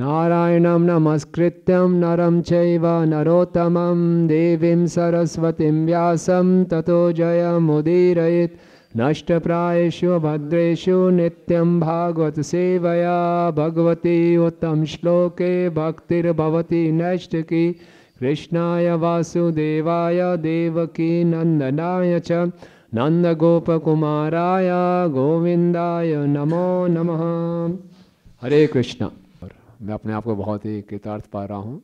नारायणं नमस्कृत्यं नरं चैव नरोत्तमं देवीं सरस्वतीं व्यासं ततो जयमुदीरयेत् नष्टप्रायेषु भद्रेषु नित्यं भागवतसेवया भगवती उत्तम श्लोके भक्तिर्भवति नैष्टिकी कृष्णाय वासुदेवाय देवकी नन्दनाय च नन्दगोपकुमाराय गोविन्दाय नमो नमः हरे कृष्ण मैं अपने आप को बहुत ही कृतार्थ पा रहा हूँ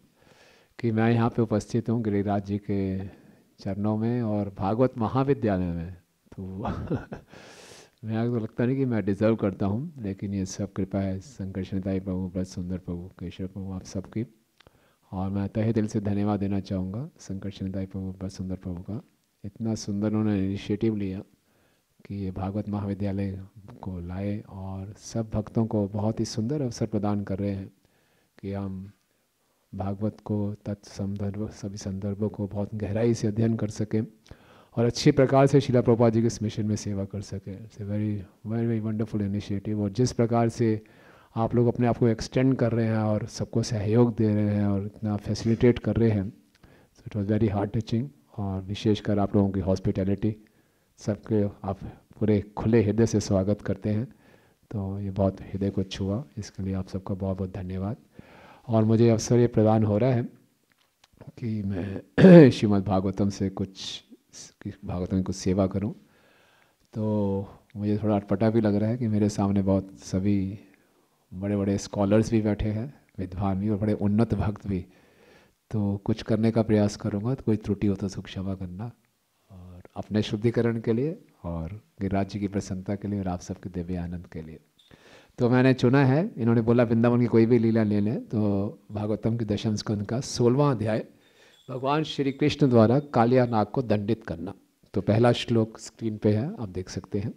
कि मैं यहाँ पे उपस्थित हूँ गिरिराज जी के चरणों में और भागवत महाविद्यालय में तो मैं तो लगता नहीं कि मैं डिज़र्व करता हूँ लेकिन ये सब कृपा है संकर्षणताई प्रभु व्रत सुंदर प्रभु केशव प्रभु आप सबकी और मैं तहे दिल से धन्यवाद देना चाहूँगा संकर्षणताई प्रभु व्रत सुंदर प्रभु का इतना सुंदर उन्होंने इनिशिएटिव लिया कि ये भागवत महाविद्यालय को लाए और सब भक्तों को बहुत ही सुंदर अवसर प्रदान कर रहे हैं कि हम भागवत को तत्संदर्भ सभी संदर्भों को बहुत गहराई से अध्ययन कर सकें और अच्छे प्रकार से शिला प्रभा जी के इस मिशन में सेवा कर सकें it's a very very very wonderful initiative और जिस प्रकार से आप लोग अपने आप को एक्सटेंड कर रहे हैं और सबको सहयोग दे रहे हैं और इतना फैसिलिटेट कर रहे हैं so it was very hard touching और विशेषकर आप लोगों की हॉस्पिटैलिटी सबके आप पूरे खुले हृदय से स्वागत करते हैं तो ये बहुत हृदय को छुआ इसके लिए आप सबका बहुत बहुत धन्यवाद और मुझे अवसर ये प्रदान हो रहा है कि मैं श्रीमद् भागवतम से कुछ भागवतम की कुछ सेवा करूं तो मुझे थोड़ा अटपटा भी लग रहा है कि मेरे सामने बहुत सभी बड़े बड़े स्कॉलर्स भी बैठे हैं विद्वान भी और बड़े उन्नत भक्त भी तो कुछ करने का प्रयास करूँगा तो कोई त्रुटि हो तो सुख क्षमा करना और अपने शुद्धिकरण के लिए और गिरिराज जी की प्रसन्नता के लिए और आप सबके दिव्य आनंद के लिए तो मैंने चुना है इन्होंने बोला वृंदावन की कोई भी लीला ले लें तो भागवतम के दशम स्कंद का सोलवा अध्याय भगवान श्री कृष्ण द्वारा कालिया नाग को दंडित करना तो पहला श्लोक स्क्रीन पे है आप देख सकते हैं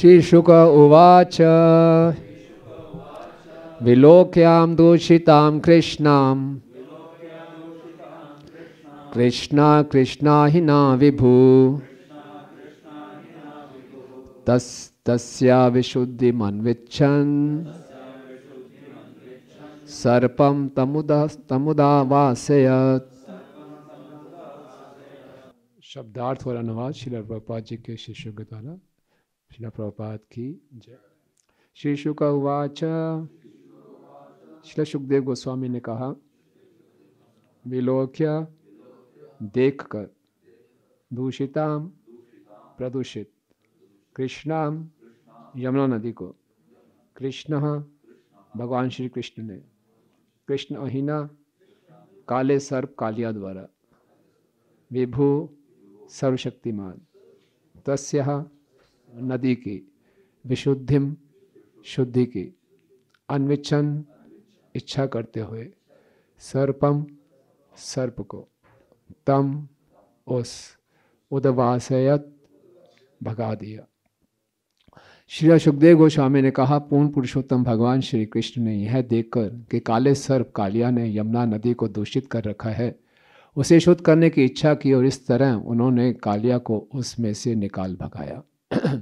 श्री शुक उवाच विलोक्याम दूषिताम कृष्णाम कृष्णा कृष्णा ही ना तस् तस्या विशुद्धि मन्विच्छन् सर्पं तमुदा वासयत् शब्दार्थ और अनुवाद शिला प्रभुपाद जी के शिष्य के द्वारा शिला प्रभुपाद की जय श्री शुक उवाच शिला सुखदेव गोस्वामी ने कहा विलोक्य देखकर दूषिताम प्रदूषित कृष्णा यमुना नदी को कृष्ण भगवान श्री कृष्ण ने कृष्ण अहिना काले सर्प कालिया द्वारा विभु सर्वशक्तिमान तस् नदी की विशुद्धिम शुद्धि की अन्वेचन इच्छा करते हुए सर्पम सर्प को तम उस उदवासयत भगा दिया श्री सुखदेव गोस्वामी ने कहा पूर्ण पुरुषोत्तम भगवान श्री कृष्ण ने यह देखकर कि काले सर्प कालिया ने यमुना नदी को दूषित कर रखा है उसे शुद्ध करने की इच्छा की और इस तरह उन्होंने कालिया को उसमें से निकाल भगाया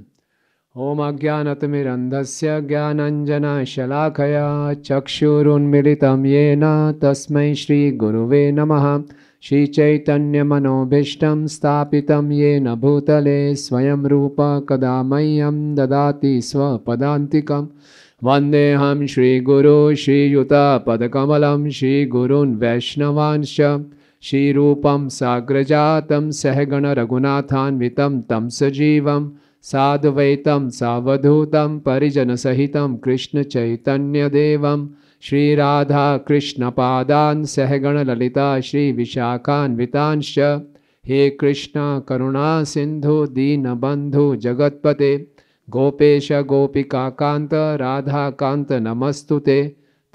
ॐ अज्ञानतमिरन्धस्य ज्ञानञ्जनशलाखया चक्षुरुन्मिलितं येन तस्मै श्रीगुरुवे नमः श्रीचैतन्यमनोभीष्टं स्थापितं येन भूतले स्वयं रूप कदा मह्यं ददाति स्वपदान्तिकं वन्देऽहं श्रीगुरु श्रीयुतपदकमलं श्रीगुरुन् वैष्णवांश्च श्रीरूपं साग्रजातं सहगणरघुनाथान्वितं तं सजीवम् साधवैतं सावधूतं परिजनसहितं कृष्णचैतन्यदेवं श्रीराधाकृष्णपादान् श्री श्रीविशाखान्वितांश्च हे कृष्ण करुणा सिंधु दीनबंधु जगत्पते गोपेश गोपिकान्त राधाकान्त नमस्तु ते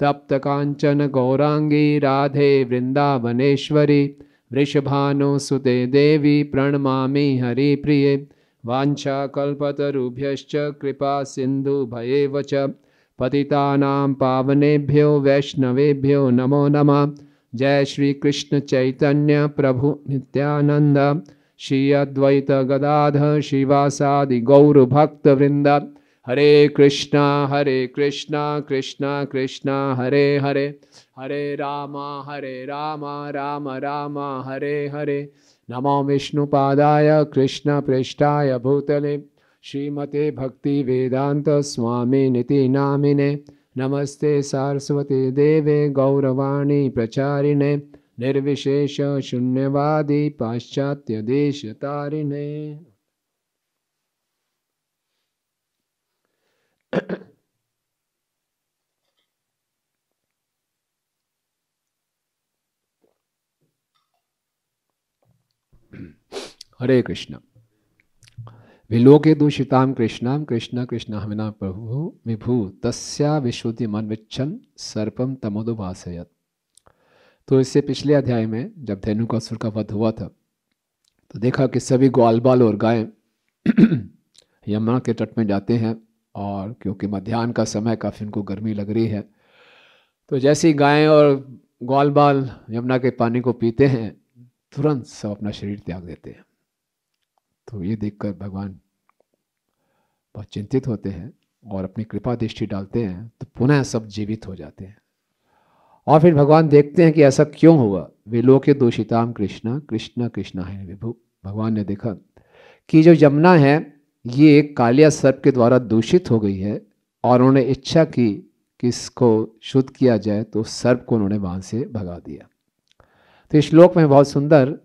तप्तकाञ्चन गौराङ्गी राधे वृंदावनेश्वरी वृषभानुसुते देवी प्रणमामि हरिप्रिये वाञ्छाकल्पतरुभ्यश्च कृपा सिन्धुभयेव च पतितानां पावनेभ्यो वैष्णवेभ्यो नमो नमः जय श्रीकृष्ण चैतन्य प्रभु नित्यानन्द श्री अद्वैत गदाध श्रीवासादि गौरभक्तवृन्द हरे कृष्णा हरे कृष्णा कृष्णा कृष्णा हरे हरे हरे राम हरे राम राम राम हरे हरे नमो विष्णुपादाय कृष्णप्रेष्ठाय भूतले श्रीमते भक्ति वेदांत स्वामी निति नामिने नमस्ते सारस्वती देवे गौरवाणी प्रचारिणे निर्विशेष शून्यवादी पाश्चात्य देश तारिणे हरे कृष्ण विलोके दूषिताम कृष्णाम कृष्ण कृष्ण हमिना प्रभु विभु तस्या विश्रुति विच्छन सर्पम तमोदुभाषयत तो इससे पिछले अध्याय में जब धैनु का सुर का वध हुआ था तो देखा कि सभी ग्वाल बाल और गाय यमुना के तट में जाते हैं और क्योंकि मध्यान्ह का समय काफ़ी उनको गर्मी लग रही है तो जैसे ही गायें और ग्वाल बाल यमुना के पानी को पीते हैं तुरंत सब अपना शरीर त्याग देते हैं तो ये देखकर भगवान बहुत चिंतित होते हैं और अपनी कृपा दृष्टि डालते हैं तो पुनः सब जीवित हो जाते हैं और फिर भगवान देखते हैं कि ऐसा क्यों हुआ वे लोके दोषिताम कृष्णा कृष्णा कृष्णा है विभु भगवान ने देखा कि जो यमुना है ये कालिया सर्प के द्वारा दूषित हो गई है और उन्होंने इच्छा की कि इसको शुद्ध किया जाए तो सर्प को उन्होंने वहाँ से भगा दिया तो इस श्लोक में बहुत सुंदर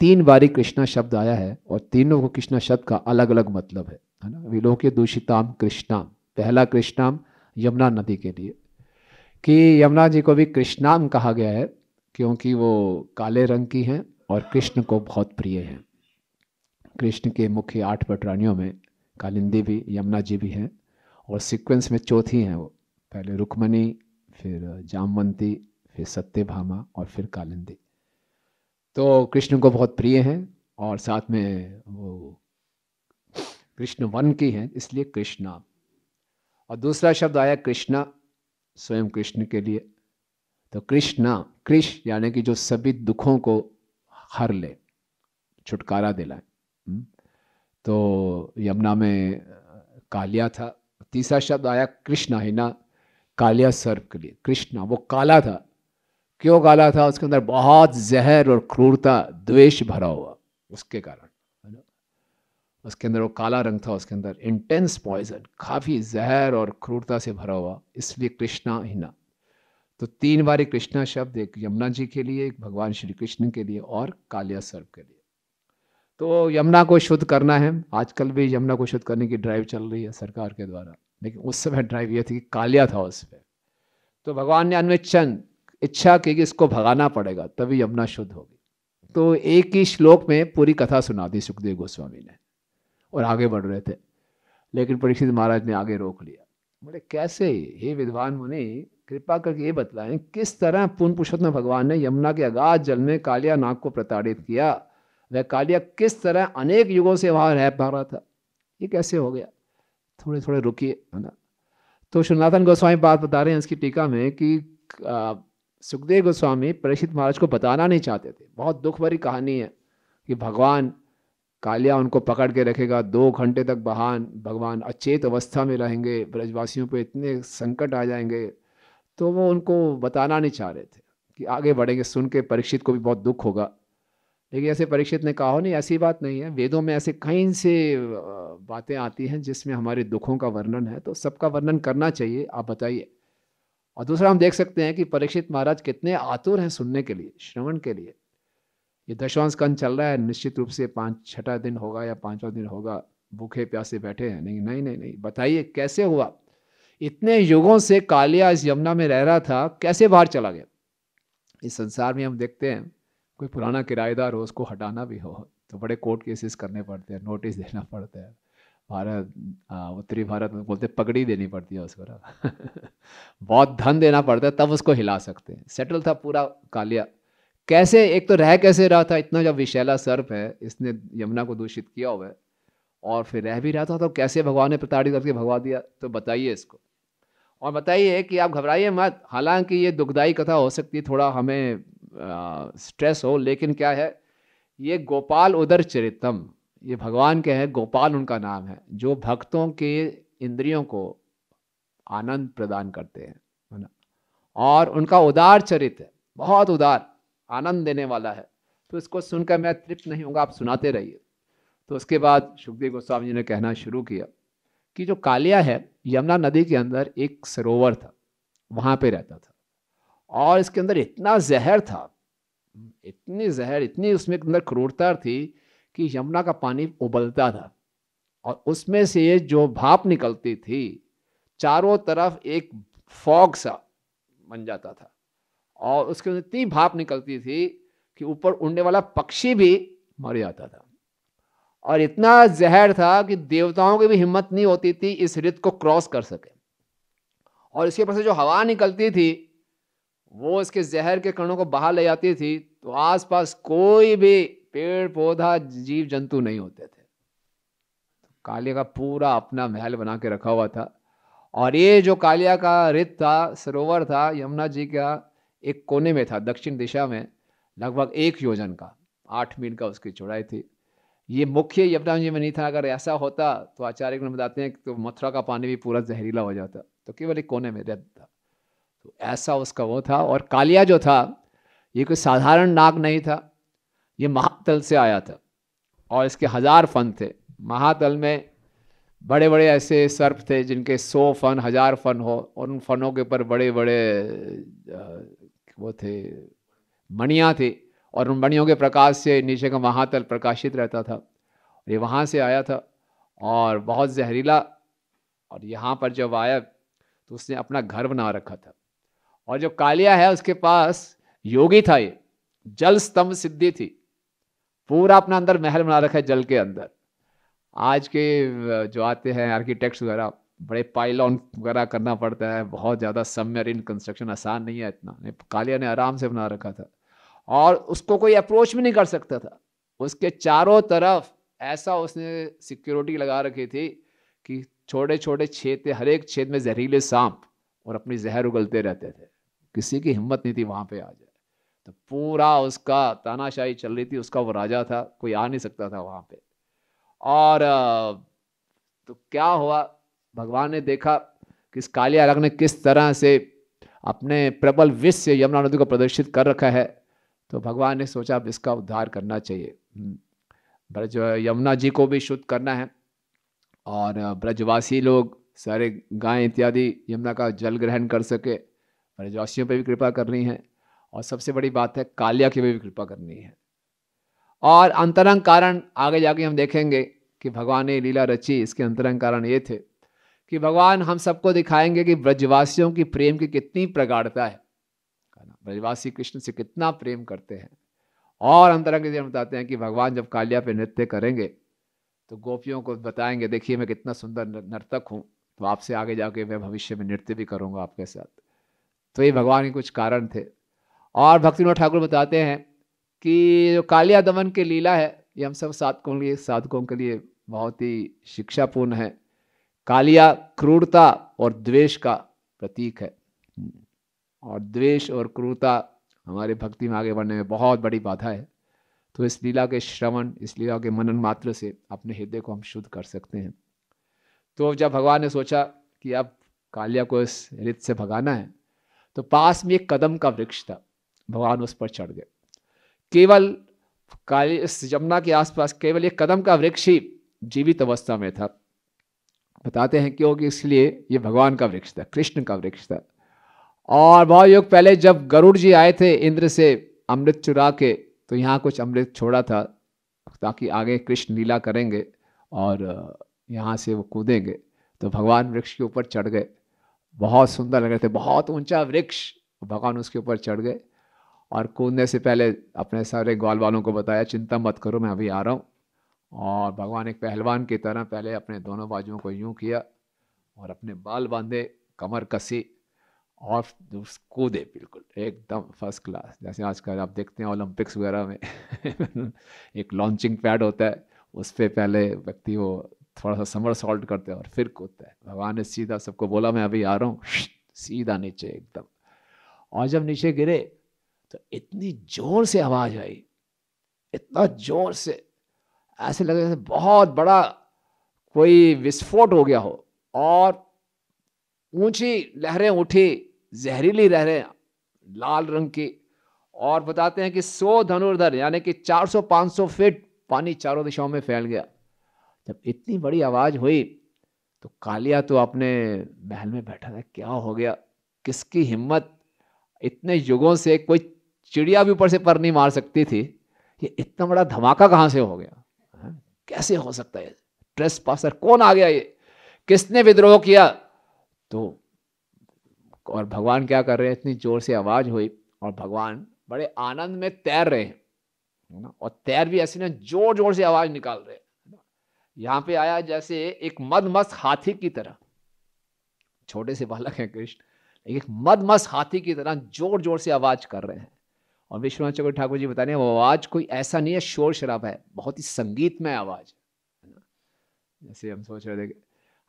तीन बारी कृष्णा शब्द आया है और तीनों को कृष्णा शब्द का अलग अलग मतलब है है ना विलोके दूषिताम कृष्णाम पहला कृष्णाम यमुना नदी के लिए कि यमुना जी को भी कृष्णाम कहा गया है क्योंकि वो काले रंग की हैं और कृष्ण को बहुत प्रिय हैं कृष्ण के मुख्य आठ पटरानियों में कालिंदी भी यमुना जी भी हैं और सिक्वेंस में चौथी हैं वो पहले रुक्मणी फिर जामवंती फिर सत्यभामा और फिर कालिंदी तो कृष्ण को बहुत प्रिय हैं और साथ में वो कृष्ण वन की हैं इसलिए कृष्णा और दूसरा शब्द आया कृष्णा स्वयं कृष्ण के लिए तो कृष्णा कृष्ण यानी कि जो सभी दुखों को हर ले छुटकारा दिलाए हम्म। तो यमुना में कालिया था तीसरा शब्द आया कृष्णा हिना कालिया सर्प के लिए कृष्णा वो काला था क्यों गाला था उसके अंदर बहुत जहर और क्रूरता द्वेष भरा हुआ उसके कारण है ना उसके अंदर वो काला रंग था उसके अंदर इंटेंस पॉइजन काफ़ी जहर और क्रूरता से भरा हुआ इसलिए कृष्णा हिना तो तीन बार कृष्णा शब्द एक यमुना जी के लिए एक भगवान श्री कृष्ण के लिए और कालिया सर्व के लिए तो यमुना को शुद्ध करना है आजकल भी यमुना को शुद्ध करने की ड्राइव चल रही है सरकार के द्वारा लेकिन उस समय ड्राइव ये थी कि कालिया था उस पर तो भगवान ने अन्वय इच्छा की कि इसको भगाना पड़ेगा तभी यमुना शुद्ध होगी तो एक ही श्लोक में पूरी कथा सुना दी सुखदेव गोस्वामी ने और आगे बढ़ रहे थे लेकिन परीक्षित महाराज ने आगे रोक लिया बोले कैसे हे विद्वान मुनि कृपा करके ये बतलाएं किस तरह पूर्ण पुरुषोत्तम भगवान ने यमुना के अगाध जल में कालिया नाग को प्रताड़ित किया वह कालिया किस तरह अनेक युगों से वहाँ रह पा रहा था ये कैसे हो गया थोड़े थोड़े रुकिए है ना तो शिवनाथन गोस्वामी बात बता रहे हैं इसकी टीका में कि सुखदेव गोस्वामी परीक्षित महाराज को बताना नहीं चाहते थे बहुत दुख भरी कहानी है कि भगवान कालिया उनको पकड़ के रखेगा दो घंटे तक बहान भगवान अचेत अवस्था में रहेंगे ब्रजवासियों पे इतने संकट आ जाएंगे तो वो उनको बताना नहीं चाह रहे थे कि आगे बढ़ेंगे सुन के परीक्षित को भी बहुत दुख होगा लेकिन ऐसे परीक्षित ने कहा हो नहीं ऐसी बात नहीं है वेदों में ऐसे कई से बातें आती हैं जिसमें हमारे दुखों का वर्णन है तो सबका वर्णन करना चाहिए आप बताइए और दूसरा हम देख सकते हैं कि परीक्षित महाराज कितने आतुर हैं सुनने के लिए श्रवण के लिए ये दशवांश कंध चल रहा है निश्चित रूप से पाँच छठा दिन होगा या पाँचवा दिन होगा भूखे प्यासे बैठे हैं नहीं नहीं नहीं नहीं बताइए कैसे हुआ इतने युगों से कालिया इस यमुना में रह रहा था कैसे बाहर चला गया इस संसार में हम देखते हैं कोई पुराना किराएदार हो उसको हटाना भी हो तो बड़े कोर्ट केसेस करने पड़ते हैं नोटिस देना पड़ता है भारत उत्तरी भारत में बोलते पगड़ी देनी पड़ती है उसको बहुत धन देना पड़ता है तब उसको हिला सकते हैं सेटल था पूरा कालिया कैसे एक तो रह कैसे रहा था इतना जब विशैला सर्प है इसने यमुना को दूषित किया हुआ है और फिर रह भी रहा था तो कैसे भगवान ने प्रताड़ित करके भगवा दिया तो बताइए इसको और बताइए कि आप घबराइए मत हालांकि ये दुखदाई कथा हो सकती है थोड़ा हमें आ, स्ट्रेस हो लेकिन क्या है ये गोपाल उदर चरितम ये भगवान के हैं गोपाल उनका नाम है जो भक्तों के इंद्रियों को आनंद प्रदान करते हैं है ना और उनका उदार चरित्र है बहुत उदार आनंद देने वाला है तो इसको सुनकर मैं तृप्त नहीं होगा आप सुनाते रहिए तो उसके बाद सुखदेव गोस्वामी जी ने कहना शुरू किया कि जो कालिया है यमुना नदी के अंदर एक सरोवर था वहाँ पे रहता था और इसके अंदर इतना जहर था इतनी जहर इतनी उसमें अंदर क्रूरता थी कि यमुना का पानी उबलता था और उसमें से जो भाप निकलती थी चारों तरफ एक फॉग सा बन जाता था और उसके इतनी भाप निकलती थी कि ऊपर उड़ने वाला पक्षी भी मर जाता था और इतना जहर था कि देवताओं की भी हिम्मत नहीं होती थी इस रित को क्रॉस कर सके और इसके ऊपर से जो हवा निकलती थी वो इसके जहर के कणों को बाहर ले जाती थी तो आसपास कोई भी पेड़ पौधा जीव जंतु नहीं होते थे तो कालिया का पूरा अपना महल बना के रखा हुआ था और ये जो कालिया का रित था सरोवर था यमुना जी का एक कोने में था दक्षिण दिशा में लगभग एक योजन का आठ मील का उसकी चौड़ाई थी ये मुख्य यमुना जी में नहीं था अगर ऐसा होता तो आचार्य ने बताते हैं तो मथुरा का पानी भी पूरा जहरीला हो जाता तो केवल एक कोने में रित था तो ऐसा उसका वो था और कालिया जो था ये कोई साधारण नाग नहीं था ये महातल से आया था और इसके हजार फन थे महातल में बड़े बड़े ऐसे सर्प थे जिनके सौ फन हजार फन हो और उन फनों के ऊपर बड़े बड़े वो थे मणियाँ थी और उन मणियों के प्रकाश से नीचे का महातल प्रकाशित रहता था ये वहाँ से आया था और बहुत जहरीला और यहाँ पर जब आया तो उसने अपना घर बना रखा था और जो कालिया है उसके पास योगी था ये जल स्तंभ सिद्धि थी पूरा अपना अंदर महल बना रखा है जल के अंदर आज के जो आते हैं आर्किटेक्ट्स वगैरह बड़े पाइलॉन वगैरह करना पड़ता है बहुत ज़्यादा समर इन कंस्ट्रक्शन आसान नहीं है इतना कालिया ने आराम से बना रखा था और उसको कोई अप्रोच भी नहीं कर सकता था उसके चारों तरफ ऐसा उसने सिक्योरिटी लगा रखी थी कि छोटे छोटे छेद थे हर एक छेद में जहरीले सांप और अपनी जहर उगलते रहते थे किसी की हिम्मत नहीं थी वहाँ पे आ जाए तो पूरा उसका तानाशाही चल रही थी उसका वो राजा था कोई आ नहीं सकता था वहाँ पे और तो क्या हुआ भगवान ने देखा कि इस काली अलग ने किस तरह से अपने प्रबल विष से यमुना नदी को प्रदर्शित कर रखा है तो भगवान ने सोचा अब इसका उद्धार करना चाहिए हम्म, ब्रज यमुना जी को भी शुद्ध करना है और ब्रजवासी लोग सारे गाय इत्यादि यमुना का जल ग्रहण कर सके ब्रजवासियों पे भी कृपा कर रही और सबसे बड़ी बात है कालिया की भी कृपा करनी है और अंतरंग कारण आगे जाके हम देखेंगे कि भगवान ने लीला रची इसके अंतरंग कारण ये थे कि भगवान हम सबको दिखाएंगे कि ब्रजवासियों की प्रेम की कितनी प्रगाढ़ता है ब्रजवासी कृष्ण से कितना प्रेम करते हैं और अंतरंग हम बताते हैं कि भगवान जब कालिया पे नृत्य करेंगे तो गोपियों को बताएंगे देखिए मैं कितना सुंदर नर्तक हूँ तो आपसे आगे जाके मैं भविष्य में नृत्य भी करूँगा आपके साथ तो ये भगवान के कुछ कारण थे और भक्ति ठाकुर बताते हैं कि जो कालिया दमन की लीला है ये हम सब साधकों के लिए साधकों के लिए बहुत ही शिक्षापूर्ण है कालिया क्रूरता और द्वेष का प्रतीक है और द्वेष और क्रूरता हमारे भक्ति में आगे बढ़ने में बहुत बड़ी बाधा है तो इस लीला के श्रवण इस लीला के मनन मात्र से अपने हृदय को हम शुद्ध कर सकते हैं तो जब भगवान ने सोचा कि अब कालिया को इस रित से भगाना है तो पास में एक कदम का वृक्ष था भगवान उस पर चढ़ गए केवल काली यमुना के आसपास केवल एक कदम का वृक्ष ही जीवित अवस्था में था बताते हैं क्योंकि इसलिए ये भगवान का वृक्ष था कृष्ण का वृक्ष था और बहुत युग पहले जब गरुड़ जी आए थे इंद्र से अमृत चुरा के तो यहाँ कुछ अमृत छोड़ा था ताकि आगे कृष्ण लीला करेंगे और यहाँ से वो कूदेंगे तो भगवान वृक्ष के ऊपर चढ़ गए बहुत सुंदर लग रहे थे बहुत ऊंचा वृक्ष भगवान उसके ऊपर चढ़ गए और कूदने से पहले अपने सारे ग्वाल वालों को बताया चिंता मत करो मैं अभी आ रहा हूँ और भगवान एक पहलवान की तरह पहले अपने दोनों बाजुओं को यूं किया और अपने बाल बांधे कमर कसी और कूदे बिल्कुल एकदम फर्स्ट क्लास जैसे आजकल आप देखते हैं ओलंपिक्स वगैरह में एक लॉन्चिंग पैड होता है उस पर पहले व्यक्ति वो थोड़ा सा समर सॉल्ट करते हैं और फिर कूदता है भगवान ने सीधा सबको बोला मैं अभी आ रहा हूँ सीधा नीचे एकदम और जब नीचे गिरे तो इतनी जोर से आवाज आई इतना जोर से ऐसे लग जैसे बहुत बड़ा कोई विस्फोट हो गया हो और ऊंची लहरें उठी जहरीली लहरें लाल रंग की और बताते हैं कि सो धनुर्धर यानी कि 400-500 फीट पानी चारों दिशाओं में फैल गया जब इतनी बड़ी आवाज हुई तो कालिया तो अपने महल में बैठा था क्या हो गया किसकी हिम्मत इतने युगों से कोई चिड़िया भी ऊपर से पर नहीं मार सकती थी ये इतना बड़ा धमाका कहाँ से हो गया हाँ? कैसे हो सकता है ट्रेस पासर कौन आ गया ये किसने विद्रोह किया तो और भगवान क्या कर रहे हैं इतनी जोर से आवाज हुई और भगवान बड़े आनंद में तैर रहे हैं ना और तैर भी ऐसे ना जोर जोर से आवाज निकाल रहे हैं यहाँ पे आया जैसे एक मदमस्त हाथी की तरह छोटे से बालक है कृष्ण एक मदमस्त हाथी की तरह जोर जोर से आवाज कर रहे हैं और विश्वनाथ चौधरी ठाकुर जी बता रहे हैं वो आवाज़ कोई ऐसा नहीं है शोर शराब है बहुत ही संगीतमय आवाज़ है ना जैसे हम सोच रहे थे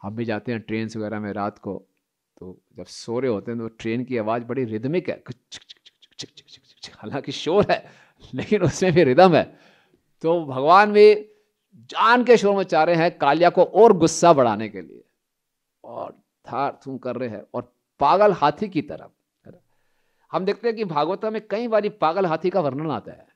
हम भी जाते हैं ट्रेन वगैरह में रात को तो जब सो रहे होते हैं तो ट्रेन की आवाज़ बड़ी रिदमिक है हालांकि शोर है लेकिन उसमें भी रिदम है तो भगवान भी जान के शोर मचा रहे हैं कालिया को और गुस्सा बढ़ाने के लिए और धार थूम कर रहे हैं और पागल हाथी की तरफ हम देखते हैं कि भागवता में कई बार पागल हाथी का वर्णन आता है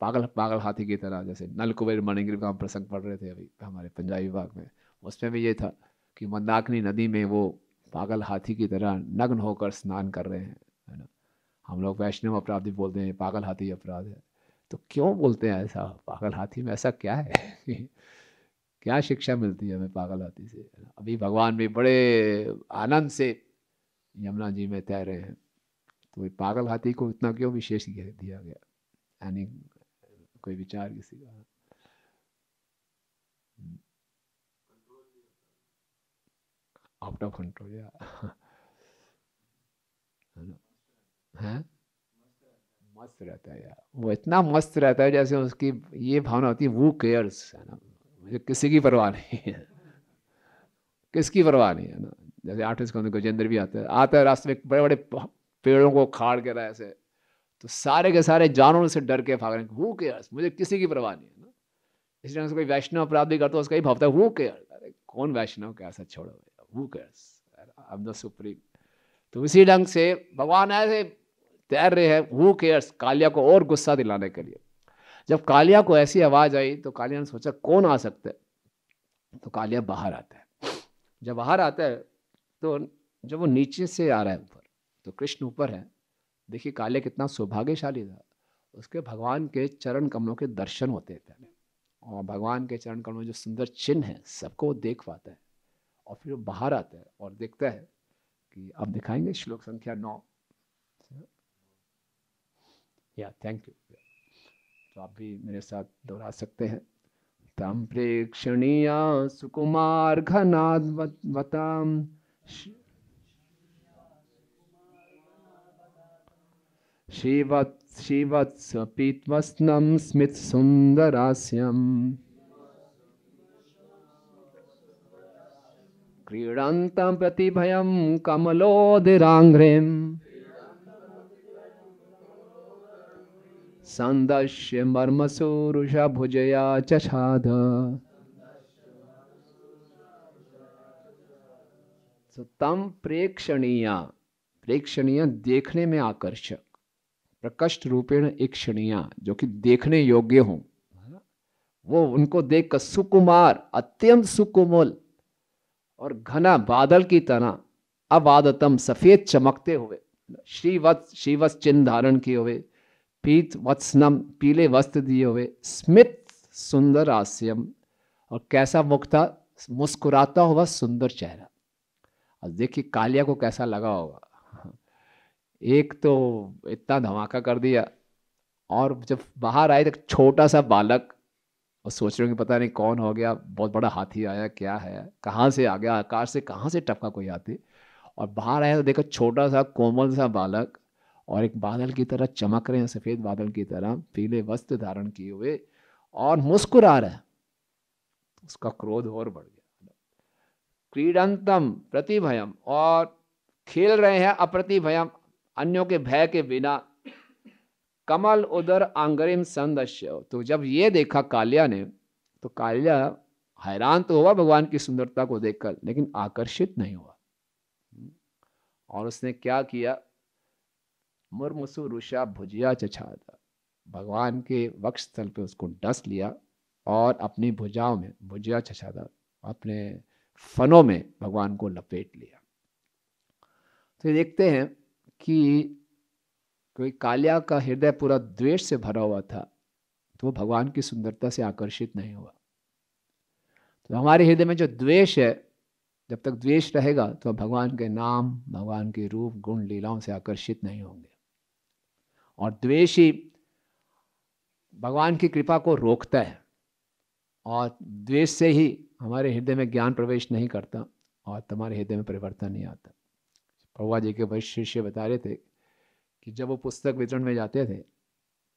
पागल पागल हाथी की तरह जैसे नल कुबेर मणिगिर का हम प्रसंग पढ़ रहे थे अभी हमारे पंजाबी भाग में उसमें भी ये था कि मंदाकिनी नदी में वो पागल हाथी की तरह नग्न होकर स्नान कर रहे हैं है ना हम लोग वैष्णव अपराध भी बोलते हैं पागल हाथी अपराध है तो क्यों बोलते हैं ऐसा पागल हाथी में ऐसा क्या है क्या शिक्षा मिलती है हमें पागल हाथी से अभी भगवान भी बड़े आनंद से यमुना जी में तैर रहे हैं तो पागल हाथी को इतना क्यों विशेष दिया गया यानी कोई विचार किसी का आउट ऑफ कंट्रोल या है मस्त रहता है यार वो इतना मस्त रहता है जैसे उसकी ये भावना होती है वो केयर्स है ना मुझे किसी की परवाह नहीं है किसकी परवाह नहीं है ना जैसे आर्टिस्ट को गजेंद्र भी आता है आता है रास्ते में बड़े बड़े पेड़ों को खाड़ के रहा ऐसे तो सारे के सारे जानवरों से डर के भाग रहे हैं हु केयर्स मुझे किसी की परवाह नहीं है ना इस ढंग से कोई वैष्णव अपराध भी करता है उसका ही भावता है हु केयर अरे कौन वैष्णव कैसा छोड़ो हु केयर्स अब द सुप्रीम तो उसी ढंग से भगवान ऐसे तैर रहे हैं हु केयर्स कालिया को और गुस्सा दिलाने के लिए जब कालिया को ऐसी आवाज़ आई तो कालिया ने सोचा कौन आ सकता है तो कालिया बाहर आता है जब बाहर आता है तो जब वो नीचे से आ रहा है तो कृष्ण ऊपर है देखिए काले कितना सौभाग्यशाली था उसके भगवान के चरण कमलों के दर्शन होते हैं पहले और भगवान के चरण कमलों में जो सुंदर चिन्ह है सबको वो देख पाता है और फिर वो बाहर आता है और देखता है कि अब दिखाएंगे श्लोक संख्या नौ या थैंक यू तो आप भी मेरे साथ दोहरा सकते हैं तम प्रेक्षणीया सुकुमार घनात्मताम शिवत् स्मित स्मितसुन्दरास्यम् क्रीडन्तं प्रतिभयं कमलोदिराङ्घ्रिं सन्दस्य मर्मसूरुषभुजया चषाद so, तम प्रेक्षणीय प्रेक्षणीय देखने में आकर्षक प्रकष्ट रूपेण इक्षणीया जो कि देखने योग्य हों वो उनको देख कर सुकुमार अत्यंत सुकुमल और घना बादल की तरह अबादतम सफेद चमकते हुए श्रीवत् श्रीवत् चिन्ह धारण किए हुए पीत वत्सनम पीले वस्त्र दिए हुए स्मित सुंदर आस्यम और कैसा मुख था मुस्कुराता हुआ सुंदर चेहरा अब देखिए कालिया को कैसा लगा होगा एक तो इतना धमाका कर दिया और जब बाहर आए तो छोटा सा बालक और सोच रहे हो कि पता नहीं कौन हो गया बहुत बड़ा हाथी आया क्या है कहाँ से आ गया आकाश से कहाँ से टपका कोई हाथी और बाहर आया तो देखो छोटा सा कोमल सा बालक और एक बादल की तरह चमक रहे हैं सफ़ेद बादल की तरह पीले वस्त्र धारण किए हुए और मुस्कुरा रहे उसका क्रोध और बढ़ गया क्रीडंतम प्रतिभयम और खेल रहे हैं अप्रतिभयम अन्यों के भय के बिना कमल उदर आंगरिम संदश्य तो जब ये देखा कालिया ने तो कालिया हैरान तो हुआ भगवान की सुंदरता को देखकर लेकिन आकर्षित नहीं हुआ और उसने क्या किया मुर्मुसु रुषा भुजिया चछादा भगवान के वक्षस्थल पे उसको डस लिया और अपनी भुजाओं में भुजिया चछादा अपने फनों में भगवान को लपेट लिया तो देखते हैं कि कोई काल्या का हृदय पूरा द्वेष से भरा हुआ था तो वो भगवान की सुंदरता से आकर्षित नहीं हुआ तो हमारे हृदय में जो द्वेष है जब तक द्वेष रहेगा तो भगवान के नाम भगवान के रूप गुण लीलाओं से आकर्षित नहीं होंगे और द्वेष ही भगवान की कृपा को रोकता है और द्वेष से ही हमारे हृदय में ज्ञान प्रवेश नहीं करता और तुम्हारे हृदय में परिवर्तन नहीं आता प्रभुआ जी के वरिष्ठ शिष्य बता रहे थे कि जब वो पुस्तक वितरण में जाते थे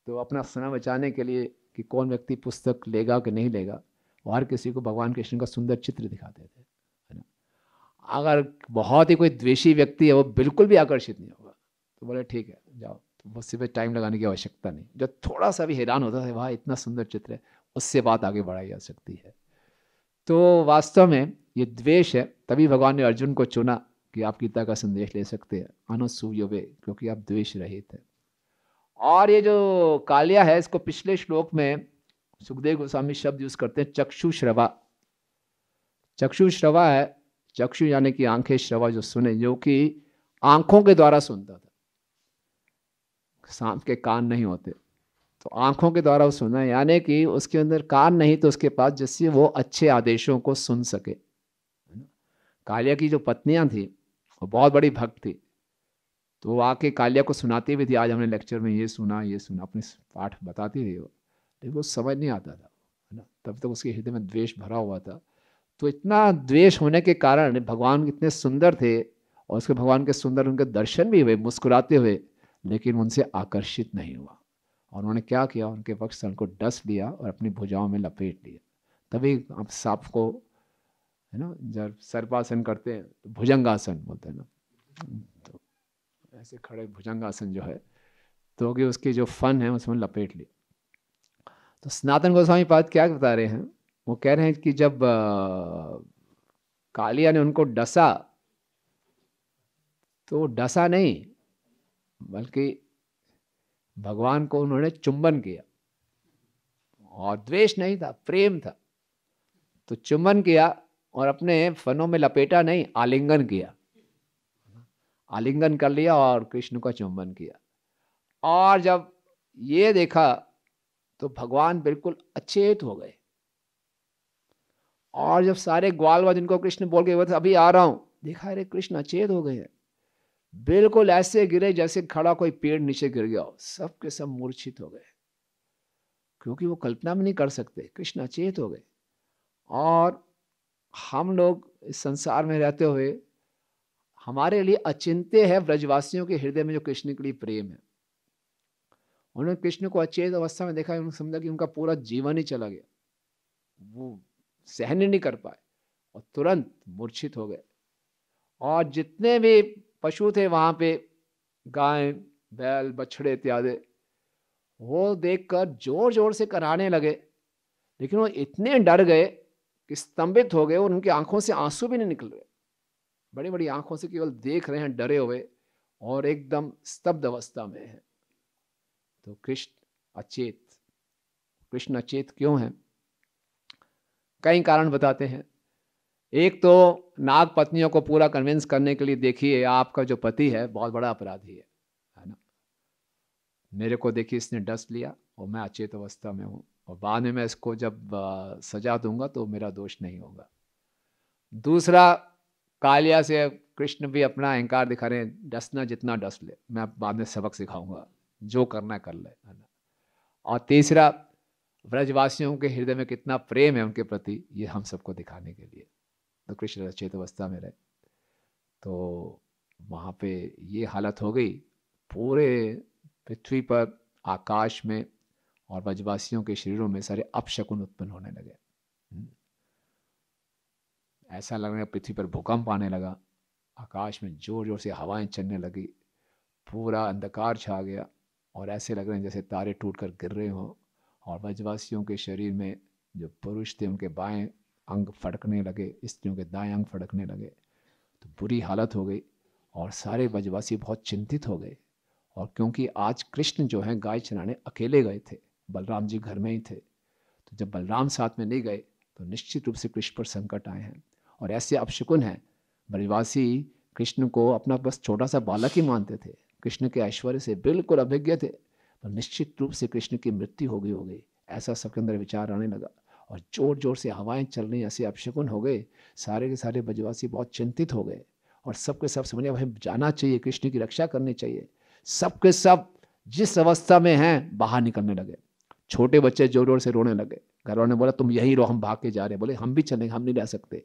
तो अपना सुना बचाने के लिए कि कौन व्यक्ति पुस्तक लेगा कि नहीं लेगा वो हर किसी को भगवान कृष्ण का सुंदर चित्र दिखाते थे है ना अगर बहुत ही कोई द्वेषी व्यक्ति है वो बिल्कुल भी आकर्षित नहीं होगा तो बोले ठीक है जाओ बस तो सिर्फ टाइम लगाने की आवश्यकता नहीं जब थोड़ा सा भी हैरान होता है वहाँ इतना सुंदर चित्र है उससे बात आगे बढ़ाई जा सकती है तो वास्तव में ये द्वेष है तभी भगवान ने अर्जुन को चुना कि आप गीता का संदेश ले सकते हैं वे क्योंकि आप द्वेष रहित हैं और ये जो कालिया है इसको पिछले श्लोक में सुखदेव गोस्वामी शब्द यूज करते हैं चक्षु श्रवा चक्षु श्रवा है चक्षु यानी कि आंखें श्रवा जो सुने जो कि आंखों के द्वारा सुनता था सांप के कान नहीं होते तो आंखों के द्वारा वो सुना यानी कि उसके अंदर कान नहीं तो उसके पास जिससे वो अच्छे आदेशों को सुन सके कालिया की जो पत्नियां थी वो बहुत बड़ी भक्त थी तो वो आके कालिया को सुनाती भी थी आज हमने लेक्चर में ये सुना ये सुना अपने पाठ बताती थी वो लेकिन वो समझ नहीं आता था है ना तब तक तो उसके हृदय में द्वेष भरा हुआ था तो इतना द्वेष होने के कारण भगवान इतने सुंदर थे और उसके भगवान के सुंदर उनके दर्शन भी हुए मुस्कुराते हुए लेकिन उनसे आकर्षित नहीं हुआ और उन्होंने क्या किया उनके सर को डस लिया और अपनी भुजाओं में लपेट लिया तभी आप सांप को है ना जब सर्पासन करते हैं तो भुजंगासन बोलते हैं ना तो ऐसे खड़े भुजंगासन जो है तो कि उसके जो फन है उसमें लपेट लिए तो सनातन गोस्वामी पाद क्या बता रहे हैं वो कह रहे हैं कि जब कालिया ने उनको डसा तो डसा नहीं बल्कि भगवान को उन्होंने चुंबन किया और द्वेष नहीं था प्रेम था तो चुंबन किया और अपने फनों में लपेटा नहीं आलिंगन किया आलिंगन कर लिया और कृष्ण का चुंबन किया और जब ये देखा तो भगवान बिल्कुल अचेत हो गए और जब सारे ग्वालवा जिनको कृष्ण बोल के थे अभी आ रहा हूं देखा अरे कृष्ण अचेत हो गए हैं बिल्कुल ऐसे गिरे जैसे खड़ा कोई पेड़ नीचे गिर गया हो सब के सब मूर्छित हो गए क्योंकि वो कल्पना भी नहीं कर सकते कृष्ण अचेत हो गए और हम लोग इस संसार में रहते हुए हमारे लिए अचिंत्य है ब्रजवासियों के हृदय में जो कृष्ण के लिए प्रेम है उन्होंने कृष्ण को अचेत अवस्था में देखा उन्होंने समझा कि उनका पूरा जीवन ही चला गया वो सहन ही नहीं कर पाए और तुरंत मूर्छित हो गए और जितने भी पशु थे वहाँ पे गाय बैल बछड़े इत्यादि वो देखकर जोर जोर से कराने लगे लेकिन वो इतने डर गए कि स्तंभित हो गए और उनकी आंखों से आंसू भी नहीं निकल रहे बड़ी बड़ी आंखों से केवल देख रहे हैं डरे हुए और एकदम स्तब्ध अवस्था में है तो कृष्ण अचेत कृष्ण अचेत क्यों है कई कारण बताते हैं एक तो नाग पत्नियों को पूरा कन्विंस करने के लिए देखिए आपका जो पति है बहुत बड़ा अपराधी है है ना मेरे को देखिए इसने डस्ट लिया और मैं अचेत अवस्था में हूँ और बाद में मैं इसको जब सजा दूंगा तो मेरा दोष नहीं होगा दूसरा कालिया से कृष्ण भी अपना अहंकार दिखा रहे हैं डसना जितना डस ले मैं बाद में सबक सिखाऊंगा जो करना कर ले और तीसरा व्रजवासियों के हृदय में कितना प्रेम है उनके प्रति ये हम सबको दिखाने के लिए तो कृष्ण रचित अवस्था में रहे तो वहाँ पे ये हालत हो गई पूरे पृथ्वी पर आकाश में और वजवासियों के शरीरों में सारे अपशकुन उत्पन्न होने लगे हम्म। ऐसा लगने लगा पृथ्वी पर भूकंप आने लगा आकाश में जोर जोर से हवाएं चलने लगी पूरा अंधकार छा गया और ऐसे लग रहे हैं जैसे तारे टूट कर गिर रहे हों और वजवासियों के शरीर में जो पुरुष थे उनके बाएं अंग फटकने लगे स्त्रियों के दाएं अंग फटकने लगे तो बुरी हालत हो गई और सारे वजवासी बहुत चिंतित हो गए और क्योंकि आज कृष्ण जो है गाय चराने अकेले गए थे बलराम जी घर में ही थे तो जब बलराम साथ में नहीं गए तो निश्चित रूप से कृष्ण पर संकट आए हैं और ऐसे अपशकुन हैं ब्रजवासी कृष्ण को अपना बस छोटा सा बालक ही मानते थे कृष्ण के ऐश्वर्य से बिल्कुल अभिज्ञ थे पर निश्चित रूप से कृष्ण की मृत्यु हो गई हो गई ऐसा सबके अंदर विचार आने लगा और जोर जोर से हवाएं चलने ऐसे अपशकुन हो गए सारे के सारे ब्रजवासी बहुत चिंतित हो गए और सबके सब समझे भाई जाना चाहिए कृष्ण की रक्षा करनी चाहिए सबके सब जिस अवस्था में हैं बाहर निकलने लगे छोटे बच्चे जोर जोर से रोने लगे घर वालों ने बोला तुम यहीं रहो हम भाग के जा रहे हैं बोले हम भी चलेंगे हम नहीं रह सकते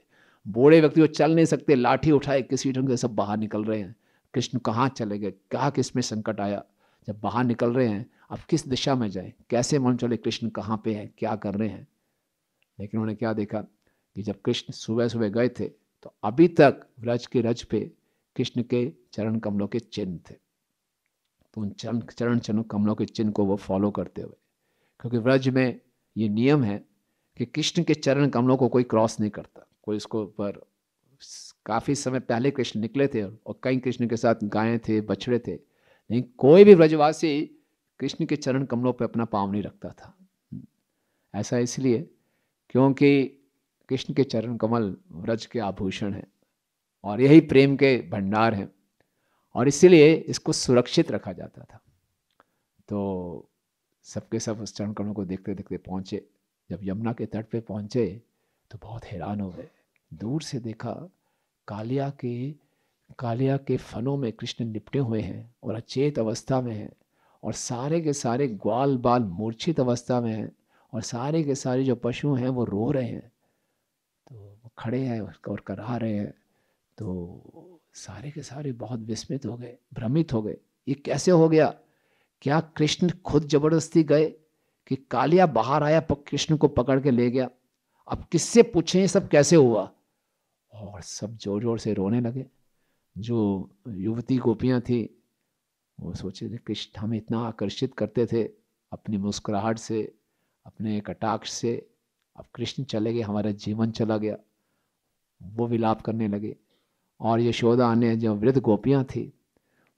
बूढ़े व्यक्ति वो चल नहीं सकते लाठी उठाए किसी ढंग से सब बाहर निकल रहे हैं कृष्ण कहाँ चले गए क्या किस में संकट आया जब बाहर निकल रहे हैं अब किस दिशा में जाएं कैसे मन चले कृष्ण कहाँ पे हैं क्या कर रहे हैं लेकिन उन्होंने क्या देखा कि जब कृष्ण सुबह सुबह गए थे तो अभी तक व्रज के रज पे कृष्ण के चरण कमलों के चिन्ह थे तो उन चरण चरण चरण कमलों के चिन्ह को वो फॉलो करते हुए क्योंकि व्रज में ये नियम है कि कृष्ण के चरण कमलों को कोई क्रॉस नहीं करता कोई इसको पर काफ़ी समय पहले कृष्ण निकले थे और कई कृष्ण के साथ गायें थे बछड़े थे लेकिन कोई भी व्रजवासी कृष्ण के चरण कमलों पर अपना पाँव नहीं रखता था ऐसा इसलिए क्योंकि कृष्ण के चरण कमल व्रज के आभूषण हैं और यही प्रेम के भंडार हैं और इसीलिए इसको सुरक्षित रखा जाता था तो सबके सब उस चरण कमलों को देखते देखते पहुँचे जब यमुना के तट पे पहुँचे तो बहुत हैरान हो गए दूर से देखा कालिया के कालिया के फनों में कृष्ण निपटे हुए हैं और अचेत अवस्था में हैं और सारे के सारे ग्वाल बाल मूर्छित अवस्था में हैं और सारे के सारे जो पशु हैं वो रो रहे हैं तो वो खड़े हैं और करा रहे हैं तो सारे के सारे बहुत विस्मित हो गए भ्रमित हो गए ये कैसे हो गया क्या कृष्ण खुद जबरदस्ती गए कि कालिया बाहर आया कृष्ण को पकड़ के ले गया अब किससे पूछे सब कैसे हुआ और सब जोर जोर से रोने लगे जो युवती गोपियाँ थी वो सोचे थे कृष्ण हमें इतना आकर्षित करते थे अपनी मुस्कुराहट से अपने कटाक्ष से अब कृष्ण चले गए हमारा जीवन चला गया वो विलाप करने लगे और यशोदा ने जो वृद्ध गोपियाँ थी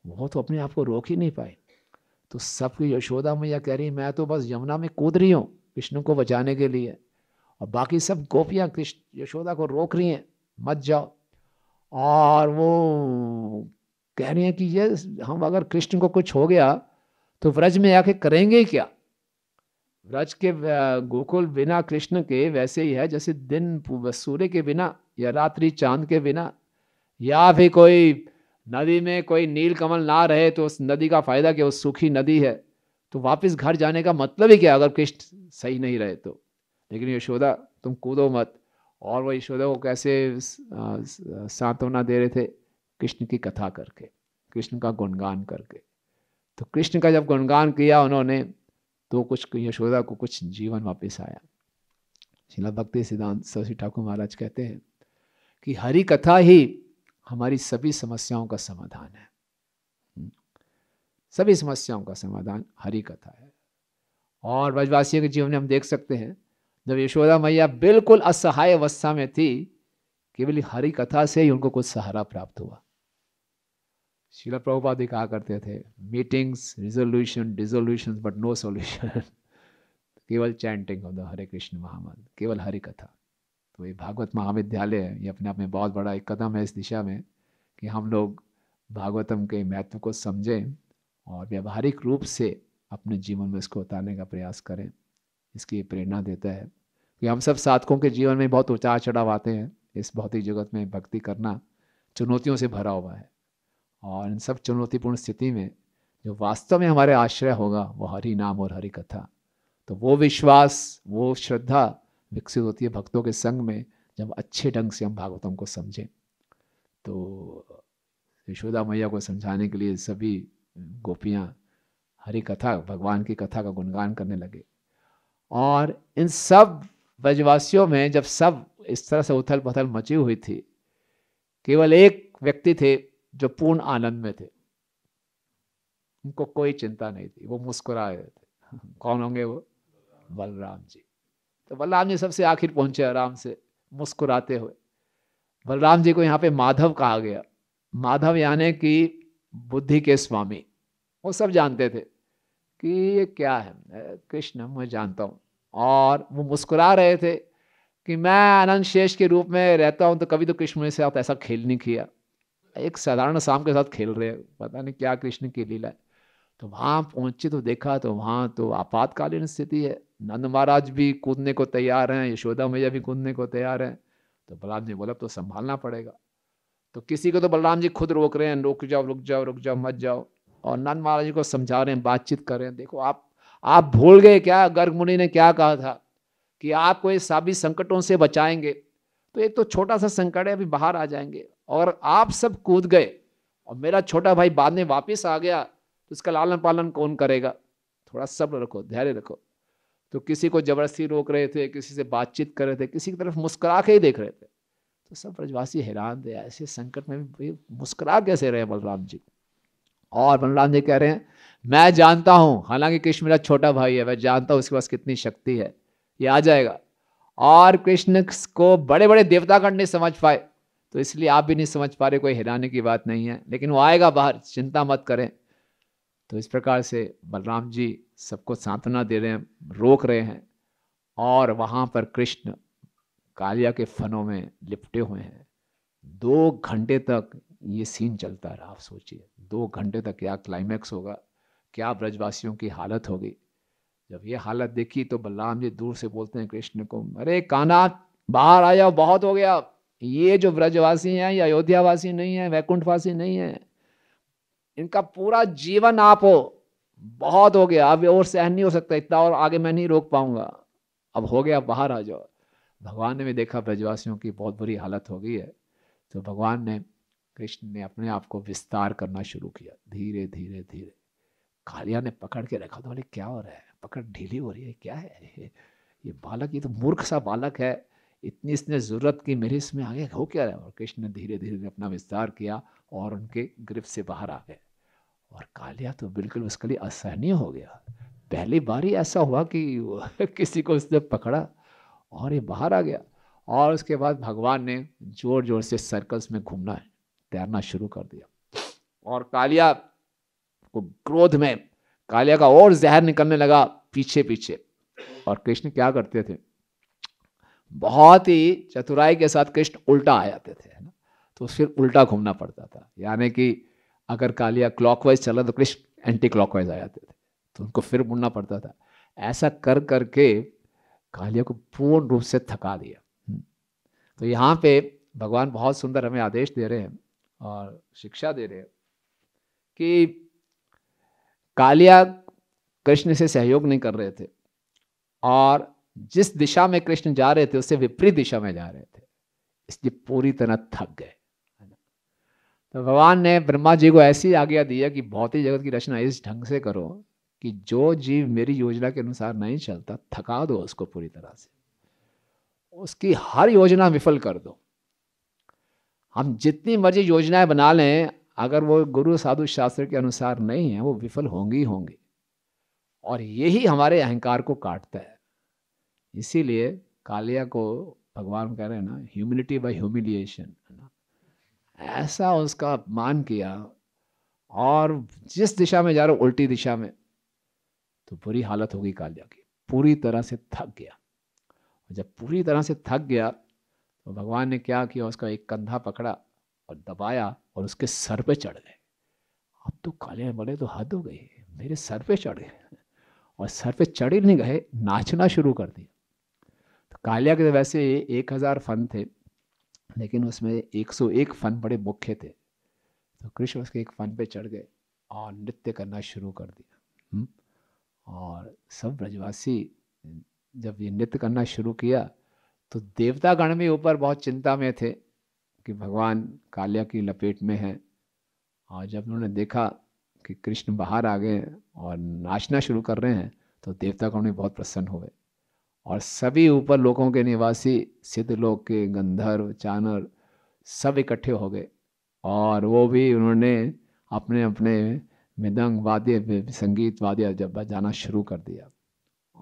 वो तो अपने आप को रोक ही नहीं पाई तो सबकी यशोदा मैया कह रही मैं तो बस यमुना में कूद रही हूँ कृष्ण को बचाने के लिए और बाकी सब गोपियाँ कृष्ण यशोदा को रोक रही हैं मत जाओ और वो कह रही हैं कि ये हम अगर कृष्ण को कुछ हो गया तो व्रज में आके करेंगे क्या व्रज के गोकुल बिना कृष्ण के वैसे ही है जैसे दिन सूर्य के बिना या रात्रि चांद के बिना या फिर कोई नदी में कोई नील कमल ना रहे तो उस नदी का फायदा क्या उस सूखी नदी है तो वापस घर जाने का मतलब ही क्या अगर कृष्ण सही नहीं रहे तो लेकिन यशोदा तुम कूदो मत और वो यशोदा को कैसे सांत्वना दे रहे थे कृष्ण की कथा करके कृष्ण का गुणगान करके तो कृष्ण का जब गुणगान किया उन्होंने तो कुछ यशोदा को कुछ जीवन वापस आया शिला भक्ति सिद्धांत सरस्वती ठाकुर महाराज कहते हैं कि हरि कथा ही हमारी सभी समस्याओं का समाधान है हम्म। सभी समस्याओं का समाधान हरी कथा है और ब्रजवासियों के जीवन में हम देख सकते हैं जब यशोदा मैया बिल्कुल असहाय अवस्था में थी केवल हरी कथा से ही उनको कुछ सहारा प्राप्त हुआ शिला प्रभुपाद ही कहा करते थे meetings resolution dissolution but no solution केवल chanting of the Hare Krishna mahamantra केवल हरी कथा तो ये भागवत महाविद्यालय ये अपने आप में बहुत बड़ा एक कदम है इस दिशा में कि हम लोग भागवतम के महत्व को समझें और व्यावहारिक रूप से अपने जीवन में इसको उतारने का प्रयास करें इसकी प्रेरणा देता है कि हम सब साधकों के जीवन में बहुत उतार चढ़ाव आते हैं इस भौतिक जगत में भक्ति करना चुनौतियों से भरा हुआ है और इन सब चुनौतीपूर्ण स्थिति में जो वास्तव में हमारे आश्रय होगा वो हरि नाम और हरि कथा तो वो विश्वास वो श्रद्धा विकसित होती है भक्तों के संग में जब अच्छे ढंग से हम भागवतम को समझें तो यशोदा मैया को समझाने के लिए सभी गोपियाँ हरी कथा भगवान की कथा का गुणगान करने लगे और इन सब ब्रजवासियों में जब सब इस तरह से उथल पथल मची हुई थी केवल एक व्यक्ति थे जो पूर्ण आनंद में थे उनको कोई चिंता नहीं थी वो मुस्कुराए थे कौन होंगे वो बलराम जी तो बलराम जी सबसे आखिर पहुंचे आराम से मुस्कुराते हुए बलराम जी को यहाँ पे माधव कहा गया माधव यानी कि बुद्धि के स्वामी वो सब जानते थे कि ये क्या है कृष्ण मैं जानता हूँ और वो मुस्कुरा रहे थे कि मैं आनंद शेष के रूप में रहता हूँ तो कभी तो कृष्ण मेरे साथ ऐसा खेल नहीं किया एक साधारण शाम के साथ खेल रहे पता नहीं क्या कृष्ण की लीला है तो वहाँ पहुँचे तो देखा तो वहाँ तो आपातकालीन स्थिति है नंद महाराज भी कूदने को तैयार हैं यशोदा मैया भी कूदने को तैयार हैं तो बलराम जी बोला तो संभालना पड़ेगा तो किसी को तो बलराम जी खुद रोक रहे हैं रुक जाओ रुक जाओ रुक जाओ मत जाओ और नंद महाराज जी को समझा रहे हैं बातचीत कर रहे हैं देखो आप आप भूल गए क्या गर्ग मुनि ने क्या कहा था कि आपको ये सभी संकटों से बचाएंगे तो एक तो छोटा सा संकट है अभी बाहर आ जाएंगे और आप सब कूद गए और मेरा छोटा भाई बाद में वापिस आ गया तो इसका लालन पालन कौन करेगा थोड़ा सब्र रखो धैर्य रखो तो किसी को जबरदस्ती रोक रहे थे किसी से बातचीत कर रहे थे किसी की तरफ मुस्कुरा के ही देख रहे थे तो सब ब्रजवासी हैरान थे ऐसे संकट में भी मुस्कुरा कैसे रहे बलराम जी और बलराम जी कह रहे हैं मैं जानता हूँ हालांकि कृष्ण मेरा छोटा भाई है मैं जानता हूँ उसके पास कितनी शक्ति है ये आ जाएगा और कृष्ण को बड़े बड़े देवतागण नहीं समझ पाए तो इसलिए आप भी नहीं समझ पा रहे कोई हैरानी की बात नहीं है लेकिन वो आएगा बाहर चिंता मत करें तो इस प्रकार से बलराम जी सबको सांत्वना दे रहे हैं रोक रहे हैं और वहाँ पर कृष्ण कालिया के फनों में लिपटे हुए हैं दो घंटे तक ये सीन चलता रहा आप सोचिए दो घंटे तक क्या क्लाइमैक्स होगा क्या ब्रजवासियों की हालत होगी जब ये हालत देखी तो बलराम जी दूर से बोलते हैं कृष्ण को अरे काना बाहर आया बहुत हो गया ये जो ब्रजवासी हैं ये अयोध्यावासी नहीं है वैकुंठवासी नहीं है इनका पूरा जीवन आप हो बहुत हो गया अब और सहन नहीं हो सकता इतना और आगे मैं नहीं रोक पाऊंगा अब हो गया बाहर आ जाओ भगवान ने भी देखा ब्रजवासियों की बहुत बुरी हालत हो गई है तो भगवान ने कृष्ण ने अपने आप को विस्तार करना शुरू किया धीरे धीरे धीरे कालिया ने पकड़ के रखा तो बोले क्या हो रहा है पकड़ ढीली हो रही है क्या है ये बालक ये तो मूर्ख सा बालक है इतनी इसने ज़रूरत की मेरे इसमें आगे हो क्या रहा है और कृष्ण ने धीरे धीरे अपना विस्तार किया और उनके ग्रिप से बाहर आ गए और कालिया तो बिल्कुल उसके लिए असहनीय हो गया पहली बार ही ऐसा हुआ कि किसी को उसने पकड़ा और ये बाहर आ गया और उसके बाद भगवान ने जोर जोर से सर्कल्स में घूमना है तैरना शुरू कर दिया और कालिया को क्रोध में कालिया का और जहर निकलने लगा पीछे पीछे और कृष्ण क्या करते थे बहुत ही चतुराई के साथ कृष्ण उल्टा आ जाते थे ना तो फिर उल्टा घूमना पड़ता था यानी कि अगर कालिया क्लॉकवाइज चला तो कृष्ण एंटी क्लॉकवाइज आ जाते थे तो उनको फिर मुड़ना पड़ता था ऐसा कर करके कालिया को पूर्ण रूप से थका दिया हम्म। तो यहाँ पे भगवान बहुत सुंदर हमें आदेश दे रहे हैं और शिक्षा दे रहे हैं कि कालिया कृष्ण से सहयोग नहीं कर रहे थे और जिस दिशा में कृष्ण जा रहे थे उससे विपरीत दिशा में जा रहे थे इसलिए पूरी तरह थक गए तो भगवान ने ब्रह्मा जी को ऐसी आज्ञा दिया कि भौतिक जगत की रचना इस ढंग से करो कि जो जीव मेरी योजना के अनुसार नहीं चलता थका दो उसको पूरी तरह से उसकी हर योजना विफल कर दो हम जितनी मर्जी योजनाएं बना लें अगर वो गुरु साधु शास्त्र के अनुसार नहीं है वो विफल होंगी होंगी और यही हमारे अहंकार को काटता है इसीलिए कालिया को भगवान कह रहे हैं ना ह्यूमिलिटी बाय ह्यूमिलिएशन है ना ऐसा उसका अपमान किया और जिस दिशा में जा रहा उल्टी दिशा में तो बुरी हालत होगी कालिया की पूरी तरह से थक गया जब पूरी तरह से थक गया तो भगवान ने क्या किया उसका एक कंधा पकड़ा और दबाया और उसके सर पे चढ़ गए अब तो काले बड़े तो हद हो गई मेरे सर पे चढ़ गए और सर पे चढ़ ही नहीं गए नाचना शुरू कर दिया तो कालिया के तो वैसे एक हज़ार फन थे लेकिन उसमें 101 फन बड़े मुख्य थे तो कृष्ण उसके एक फन पे चढ़ गए और नृत्य करना शुरू कर दिया हम्म? और सब ब्रजवासी जब ये नृत्य करना शुरू किया तो देवता गण भी ऊपर बहुत चिंता में थे कि भगवान काल्या की लपेट में है और जब उन्होंने देखा कि कृष्ण बाहर आ गए और नाचना शुरू कर रहे हैं तो देवता गण भी बहुत प्रसन्न हुए और सभी ऊपर लोगों के निवासी सिद्ध लोग के गंधर्व चानर सब इकट्ठे हो गए और वो भी उन्होंने अपने अपने मृदंग वाद्य संगीत वाद्य जब बजाना शुरू कर दिया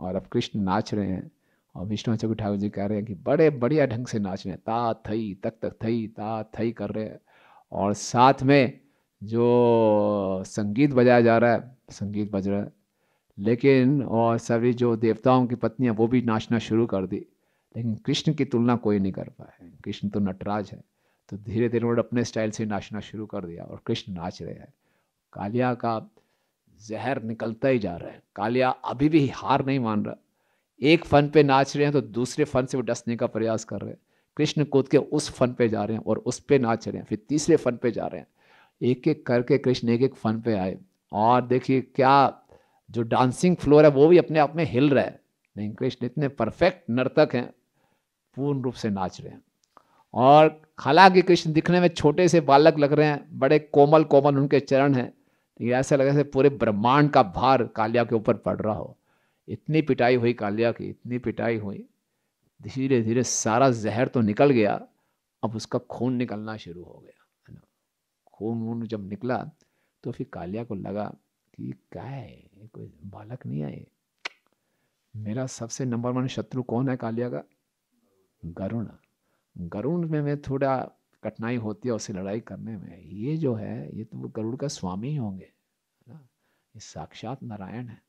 और अब कृष्ण नाच रहे हैं और विष्णु चौकी ठाकुर जी कह रहे हैं कि बड़े बढ़िया ढंग से नाच रहे हैं ता थई तक तक थई ता थई कर रहे हैं और साथ में जो संगीत बजाया जा रहा है संगीत बज रहा है लेकिन और सभी जो देवताओं की पत्नियां वो भी नाचना शुरू कर दी लेकिन कृष्ण की तुलना कोई नहीं कर पाए कृष्ण तो नटराज है तो धीरे धीरे उन्होंने अपने स्टाइल से नाचना शुरू कर दिया और कृष्ण नाच रहे हैं कालिया का जहर निकलता ही जा रहा है कालिया अभी भी हार नहीं मान रहा एक फन पे नाच रहे हैं तो दूसरे फन से वो डसने का प्रयास कर रहे हैं कृष्ण कूद के उस फन पे जा रहे हैं और उस पे नाच रहे हैं फिर तीसरे फन पे जा रहे हैं एक एक करके कृष्ण एक एक फन पे आए और देखिए क्या जो डांसिंग फ्लोर है वो भी अपने आप में हिल रहा है लेकिन कृष्ण इतने परफेक्ट नर्तक हैं पूर्ण रूप से नाच रहे हैं और हालांकि कृष्ण दिखने में छोटे से बालक लग रहे हैं बड़े कोमल कोमल उनके चरण हैं लेकिन ऐसा लग रहा है पूरे ब्रह्मांड का भार कालिया के ऊपर पड़ रहा हो इतनी पिटाई हुई कालिया की इतनी पिटाई हुई धीरे धीरे सारा जहर तो निकल गया अब उसका खून निकलना शुरू हो गया है ना खून वून जब निकला तो फिर कालिया को लगा कि क्या है ये कोई बालक नहीं आए मेरा सबसे नंबर वन शत्रु कौन है कालिया का गरुण गरुण में मैं थोड़ा कठिनाई होती है उसे लड़ाई करने में ये जो है ये तो वो गरुड़ का स्वामी ही होंगे है ना ये साक्षात नारायण है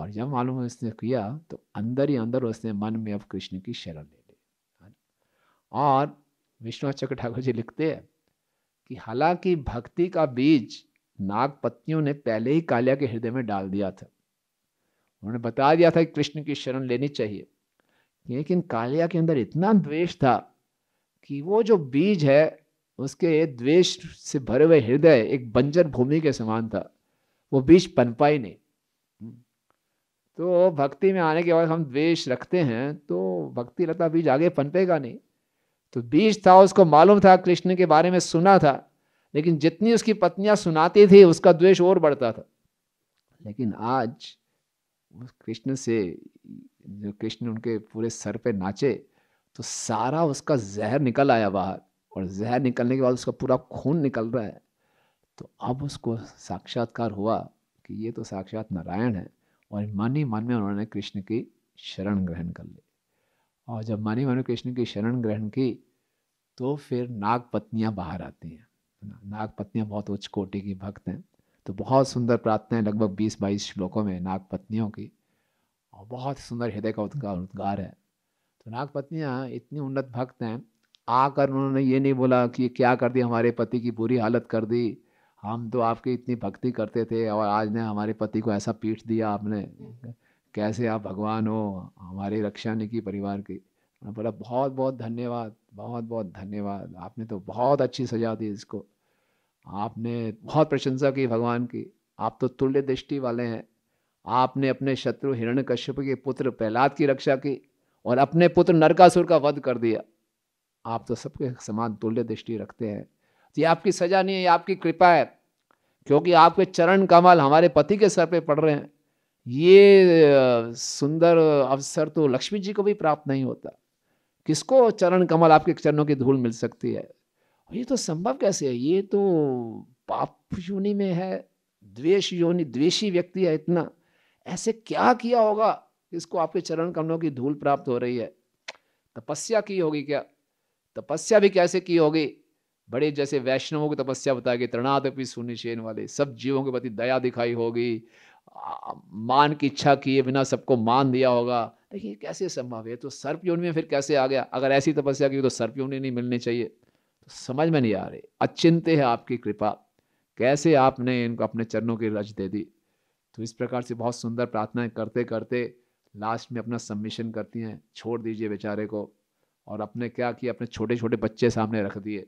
और जब मालूम है उसने किया तो अंदर ही अंदर उसने मन में अब कृष्ण की शरण ले ली और विष्णु चक्र ठाकुर जी लिखते हैं कि हालांकि भक्ति का बीज नागपत्नियों ने पहले ही कालिया के हृदय में डाल दिया था उन्होंने बता दिया था कि कृष्ण की शरण लेनी चाहिए लेकिन कालिया के अंदर इतना द्वेष था कि वो जो बीज है उसके द्वेष से भरे हुए हृदय एक बंजर भूमि के समान था वो बीज पनपा ही नहीं तो भक्ति में आने के बाद हम द्वेष रखते हैं तो भक्ति लता बीज आगे पनपेगा नहीं तो बीज था उसको मालूम था कृष्ण के बारे में सुना था लेकिन जितनी उसकी पत्नियां सुनाती थी उसका द्वेष और बढ़ता था लेकिन आज कृष्ण से जो कृष्ण उनके पूरे सर पे नाचे तो सारा उसका जहर निकल आया बाहर और जहर निकलने के बाद उसका पूरा खून निकल रहा है तो अब उसको साक्षात्कार हुआ कि ये तो साक्षात नारायण है और मन ही मन में उन्होंने कृष्ण की शरण ग्रहण कर ली और जब मन ही मन में कृष्ण की शरण ग्रहण की तो फिर नाग पत्नियां बाहर आती हैं नागपत्नियाँ बहुत उच्च कोटि की भक्त हैं तो बहुत सुंदर प्रार्थनाएं लगभग 20-22 श्लोकों में नागपत्नियों की और बहुत सुंदर हृदय का उद्गार उद्गार है तो नागपत्नियाँ इतनी उन्नत भक्त हैं आकर उन्होंने ये नहीं बोला कि क्या कर दी हमारे पति की बुरी हालत कर दी हम तो आपकी इतनी भक्ति करते थे और आज ने हमारे पति को ऐसा पीठ दिया आपने कैसे आप भगवान हो हमारे रक्षा ने की परिवार की उन्होंने बोला बहुत बहुत धन्यवाद बहुत बहुत धन्यवाद आपने तो बहुत अच्छी सजा दी इसको आपने बहुत प्रशंसा की भगवान की आप तो तुल्य दृष्टि वाले हैं आपने अपने शत्रु हिरण कश्यप के पुत्र प्रहलाद की रक्षा की और अपने पुत्र नरकासुर का वध कर दिया आप तो सबके समान तुल्य दृष्टि रखते हैं तो ये आपकी सजा नहीं है ये आपकी कृपा है क्योंकि आपके चरण कमल हमारे पति के सर पे पड़ रहे हैं ये सुंदर अवसर तो लक्ष्मी जी को भी प्राप्त नहीं होता किसको चरण कमल आपके चरणों की धूल मिल सकती है ये तो संभव कैसे है ये तो पाप योनि में है द्वेष योनि द्वेषी व्यक्ति है इतना ऐसे क्या किया होगा इसको आपके चरण कमलों की धूल प्राप्त हो रही है तपस्या की होगी क्या तपस्या भी कैसे की होगी बड़े जैसे वैष्णवों की तपस्या बताई गई तृणादपि सुनिशेन वाले सब जीवों के प्रति दया दिखाई होगी मान की इच्छा किए बिना सबको मान दिया होगा देखिए कैसे संभव है तो सर्प योनि में फिर कैसे आ गया अगर ऐसी तपस्या की तो सर्प योनि नहीं मिलनी चाहिए समझ में नहीं आ रही अचिंत है आपकी कृपा कैसे आपने इनको अपने चरणों की रज दे दी तो इस प्रकार से बहुत सुंदर प्रार्थनाएं करते करते लास्ट में अपना सबमिशन करती हैं छोड़ दीजिए बेचारे को और अपने क्या किया अपने छोटे छोटे बच्चे सामने रख दिए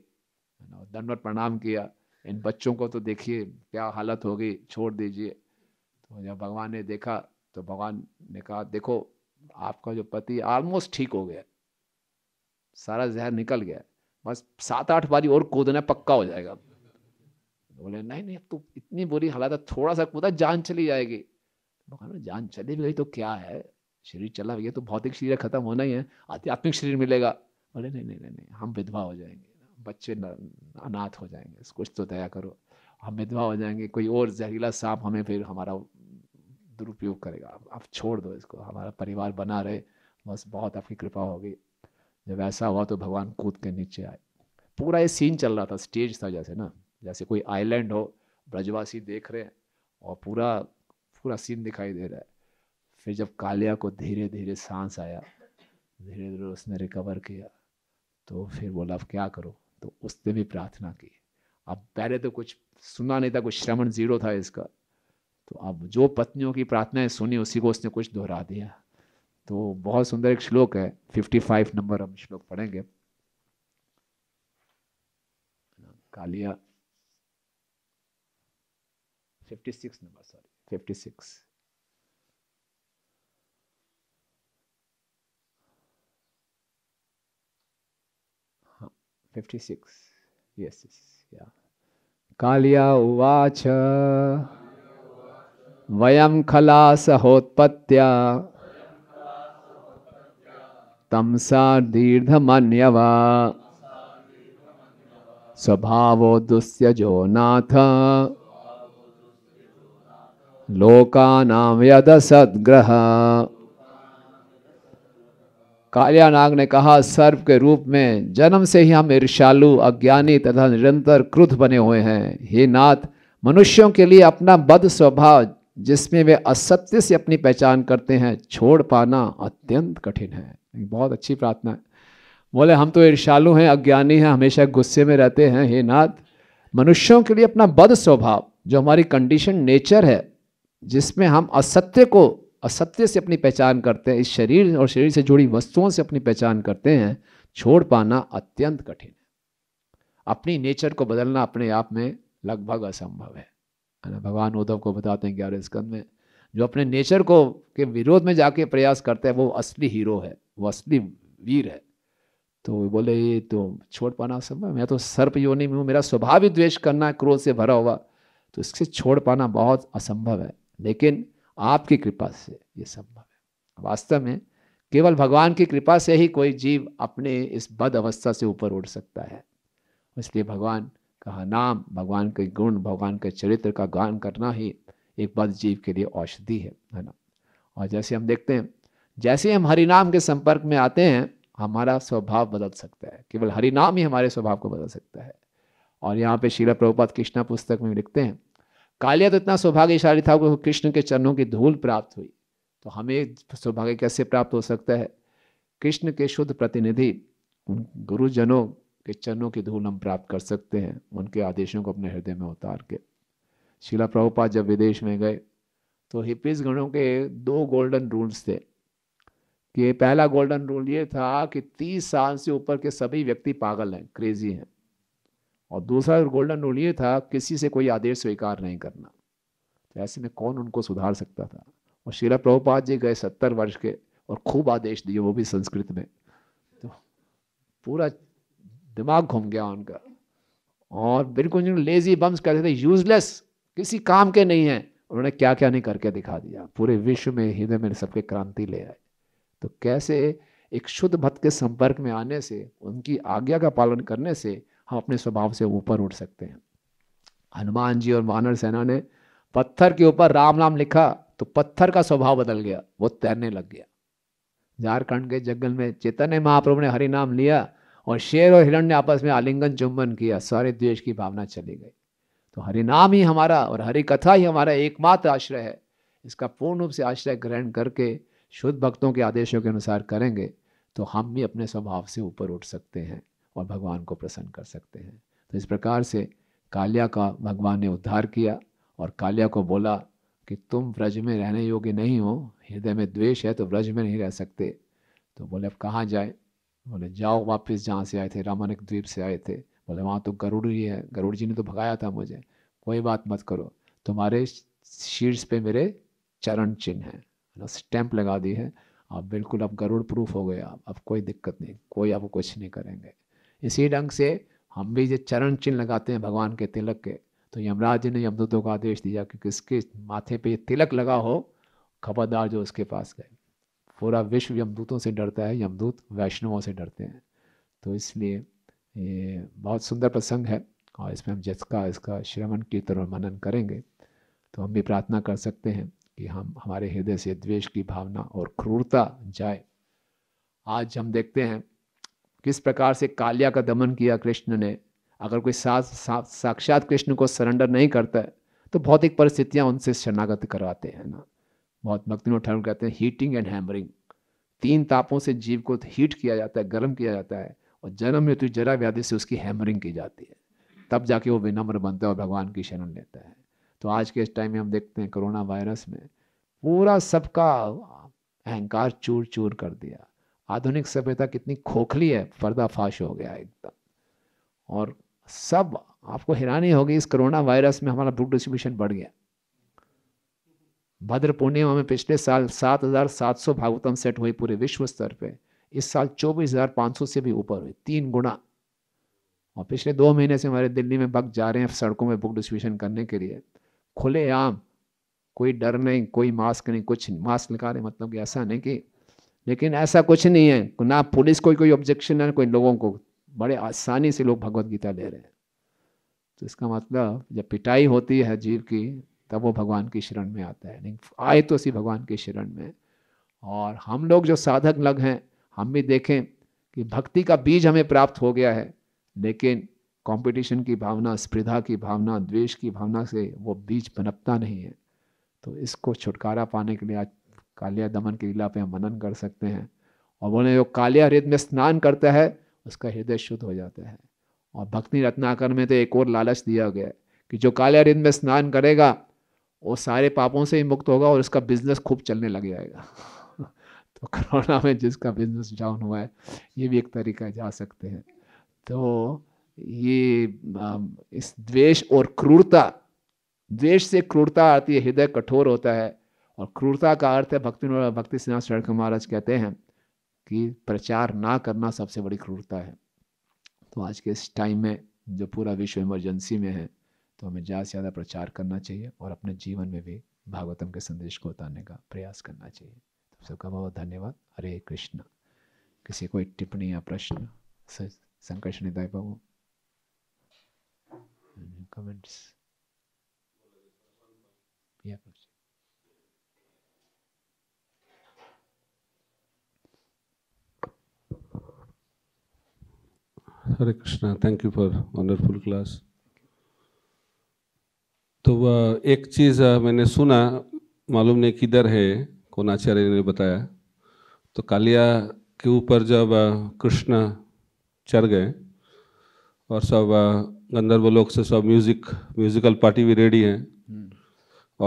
दंडवत प्रणाम किया इन बच्चों को तो देखिए क्या हालत होगी छोड़ दीजिए तो जब भगवान ने देखा तो भगवान ने कहा देखो आपका जो पति ऑलमोस्ट ठीक हो गया सारा जहर निकल गया बस सात आठ बारी और कूदना पक्का हो जाएगा बोले नहीं नहीं तो इतनी बुरी हालत है थोड़ा सा कूदा जान चली जाएगी जान चली भी गई तो क्या है शरीर चला गया तो भौतिक शरीर खत्म होना ही है आध्यात्मिक शरीर मिलेगा बोले नहीं नहीं नहीं नहीं हम विधवा हो जाएंगे बच्चे अनाथ हो जाएंगे कुछ तो दया करो हम विधवा हो जाएंगे कोई और जहरीला सांप हमें फिर हमारा दुरुपयोग करेगा आप छोड़ दो इसको हमारा परिवार बना रहे बस बहुत आपकी कृपा होगी जब ऐसा हुआ तो भगवान कूद के नीचे आए पूरा ये सीन चल रहा था स्टेज था जैसे ना जैसे कोई आइलैंड हो ब्रजवासी देख रहे हैं और पूरा पूरा सीन दिखाई दे रहा है फिर जब कालिया को धीरे धीरे सांस आया धीरे धीरे उसने रिकवर किया तो फिर बोला अब क्या करो तो उसने भी प्रार्थना की अब पहले तो कुछ सुना नहीं था कुछ श्रवण जीरो था इसका तो अब जो पत्नियों की प्रार्थनाएं सुनी उसी को उसने कुछ दोहरा दिया तो बहुत सुंदर एक श्लोक है 55 नंबर हम श्लोक पढ़ेंगे कालिया 56 नंबर सॉरी 56 हाँ 56 यस यस या कालिया उवाच वयं खलासहोत्पत्त्या तमसा दीर्घ मन्यवा स्वभाव दुस्यजो नाथ लोकानाम यद सदग्रह काल्यानाग ने कहा सर्प के रूप में जन्म से ही हम ईर्षालु अज्ञानी तथा निरंतर क्रुद्ध बने हुए हैं हे नाथ मनुष्यों के लिए अपना बद स्वभाव जिसमें वे असत्य से अपनी पहचान करते हैं छोड़ पाना अत्यंत कठिन है बहुत अच्छी प्रार्थना है बोले हम तो ईर्षालु हैं अज्ञानी हैं हमेशा गुस्से में रहते हैं हे नाथ मनुष्यों के लिए अपना बद स्वभाव जो हमारी कंडीशन नेचर है जिसमें हम असत्य को असत्य से अपनी पहचान करते हैं इस शरीर और शरीर से जुड़ी वस्तुओं से अपनी पहचान करते हैं छोड़ पाना अत्यंत कठिन है अपनी नेचर को बदलना अपने आप में लगभग असंभव है भगवान उद्धव को बताते हैं ग्यारह स्कंद में जो अपने नेचर को के विरोध में जाके प्रयास करते हैं वो असली हीरो है मुस्लिम वीर है तो बोले ये तो छोड़ पाना संभव मैं तो सर्प योनि में हूँ मेरा स्वभाव ही द्वेष करना है क्रोध से भरा हुआ तो इससे छोड़ पाना बहुत असंभव है लेकिन आपकी कृपा से ये संभव है वास्तव में केवल भगवान की कृपा से ही कोई जीव अपने इस बद अवस्था से ऊपर उठ सकता है इसलिए भगवान का नाम भगवान के गुण भगवान के चरित्र का गान करना ही एक बद जीव के लिए औषधि है है ना और जैसे हम देखते हैं जैसे हम हरिनाम के संपर्क में आते हैं हमारा स्वभाव बदल सकता है केवल हरिनाम ही हमारे स्वभाव को बदल सकता है और यहाँ पे शीला प्रभुपात कृष्णा पुस्तक में लिखते हैं कालिया तो इतना सौभाग्यशाली था कि कृष्ण के चरणों की धूल प्राप्त हुई तो हमें सौभाग्य कैसे प्राप्त हो सकता है कृष्ण के शुद्ध प्रतिनिधि गुरुजनों के चरणों की धूल हम प्राप्त कर सकते हैं उनके आदेशों को अपने हृदय में उतार के शिला प्रभुपात जब विदेश में गए तो हिपिस गणों के दो गोल्डन रूल्स थे कि पहला गोल्डन रूल ये था कि तीस साल से ऊपर के सभी व्यक्ति पागल हैं क्रेजी हैं और दूसरा गोल्डन रूल ये था किसी से कोई आदेश स्वीकार नहीं करना तो ऐसे में कौन उनको सुधार सकता था और शीला प्रभुपाद जी गए सत्तर वर्ष के और खूब आदेश दिए वो भी संस्कृत में तो पूरा दिमाग घूम गया उनका और बिल्कुल लेजी बम्स कहते थे यूजलेस किसी काम के नहीं है उन्होंने क्या क्या नहीं करके दिखा दिया पूरे विश्व में हृदय में सबके क्रांति ले आए तो कैसे एक शुद्ध भक्त के संपर्क में आने से उनकी आज्ञा का पालन करने से हम अपने स्वभाव से ऊपर उठ सकते हैं हनुमान जी और वानर सेना ने पत्थर के ऊपर राम नाम लिखा तो पत्थर का स्वभाव बदल गया वो तैरने लग गया झारखंड के जंगल में चैतन्य महाप्रभु ने हरि नाम लिया और शेर और हिरण ने आपस में आलिंगन चुंबन किया सारे देश की भावना चली गई तो हरि नाम ही हमारा और हरि कथा ही हमारा एकमात्र आश्रय है इसका पूर्ण रूप से आश्रय ग्रहण करके शुद्ध भक्तों के आदेशों के अनुसार करेंगे तो हम भी अपने स्वभाव से ऊपर उठ सकते हैं और भगवान को प्रसन्न कर सकते हैं तो इस प्रकार से काल्या का भगवान ने उद्धार किया और काल्या को बोला कि तुम व्रज में रहने योग्य नहीं हो हृदय में द्वेष है तो व्रज में नहीं रह सकते तो बोले अब कहाँ जाए बोले जाओ वापस जहाँ से आए थे रामानक द्वीप से आए थे बोले वहाँ तो गरुड़ ही है गरुड़ जी ने तो भगाया था मुझे कोई बात मत करो तुम्हारे शीर्ष पे मेरे चरण चिन्ह हैं ना स्टैंप लगा दी है आप बिल्कुल अब गरुड़ प्रूफ हो गए आप अब कोई दिक्कत नहीं कोई आपको कुछ नहीं करेंगे इसी ढंग से हम भी जो चरण चिन्ह लगाते हैं भगवान के तिलक के तो यमराज जी ने यमदूतों का आदेश दिया कि किसके माथे पे ये तिलक लगा हो खबरदार जो उसके पास गए पूरा विश्व यमदूतों से डरता है यमदूत वैष्णवों से डरते हैं तो इसलिए ये बहुत सुंदर प्रसंग है और इसमें हम जिसका इसका श्रवण कीर्तन और मनन करेंगे तो हम भी प्रार्थना कर सकते हैं कि हम हमारे हृदय से द्वेष की भावना और क्रूरता जाए आज हम देखते हैं किस प्रकार से कालिया का दमन किया कृष्ण ने अगर कोई सा, सा, साक्षात कृष्ण को सरेंडर नहीं करता है तो भौतिक परिस्थितियां उनसे शरणागत करवाते हैं ना बहुत भक्तिनों ठाकुर कहते हैं हीटिंग एंड हैमरिंग तीन तापों से जीव को हीट किया जाता है गर्म किया जाता है और जन्म मृत्यु जरा व्याधि से उसकी हैमरिंग की जाती है तब जाके वो विनम्र बनता है और भगवान की शरण लेता है तो आज के इस टाइम में हम देखते हैं कोरोना वायरस में पूरा सबका अहंकार चूर चूर कर दिया आधुनिक सभ्यता कितनी खोखली है पर्दाफाश हो गया एकदम और सब आपको हैरानी होगी इस कोरोना वायरस में हमारा ब्रूट डिस्ट्रीब्यूशन बढ़ गया भद्र पूर्णिमा में पिछले साल 7,700 भागवतम सेट हुई पूरे विश्व स्तर पे इस साल 24,500 से भी ऊपर हुई तीन गुना और पिछले दो महीने से हमारे दिल्ली में बग जा रहे हैं सड़कों में बुक डिस्ट्रीब्यूशन करने के लिए खुलेआम कोई डर नहीं कोई मास्क नहीं कुछ मास्क लगा रहे मतलब कि ऐसा नहीं कि लेकिन ऐसा कुछ नहीं है ना पुलिस कोई कोई ऑब्जेक्शन है कोई लोगों को बड़े आसानी से लोग भगवत गीता ले रहे हैं तो इसका मतलब जब पिटाई होती है जीव की तब वो भगवान की शरण में आता है लेकिन आए तो उसी भगवान के शरण में और हम लोग जो साधक लग हैं हम भी देखें कि भक्ति का बीज हमें प्राप्त हो गया है लेकिन कंपटीशन की भावना स्पर्धा की भावना द्वेष की भावना से वो बीज पनपता नहीं है तो इसको छुटकारा पाने के लिए आज कालिया दमन की लीला पे हम मनन कर सकते हैं और बोले जो कालिया हृदय में स्नान करता है उसका हृदय शुद्ध हो जाता है और भक्ति रत्नाकर में तो एक और लालच दिया गया है कि जो कालिया हृदय में स्नान करेगा वो सारे पापों से ही मुक्त होगा और उसका बिजनेस खूब चलने लग जाएगा तो कोरोना में जिसका बिजनेस डाउन हुआ है ये भी एक तरीका जा सकते हैं तो ये इस द्वेष और क्रूरता द्वेष से क्रूरता आती है हृदय कठोर होता है और क्रूरता का अर्थ है भक्ति भक्ति सिन्हा शरण महाराज कहते हैं कि प्रचार ना करना सबसे बड़ी क्रूरता है तो आज के इस टाइम में जो पूरा विश्व इमरजेंसी में है तो हमें ज़्यादा से ज़्यादा प्रचार करना चाहिए और अपने जीवन में भी भागवतम के संदेश को उतारने का प्रयास करना चाहिए तो सबका बहुत धन्यवाद हरे कृष्ण किसी कोई टिप्पणी या प्रश्न संकर्षण बाबू कमेंट्स या कुछ Hare Krishna, thank you for wonderful class. तो uh, एक चीज़ uh, मैंने सुना मालूम नहीं किधर है कौन आचार्य ने बताया तो कालिया के ऊपर जब uh, कृष्ण चढ़ गए और सब गंधर्व लोग से सब म्यूजिक म्यूजिकल पार्टी भी रेडी है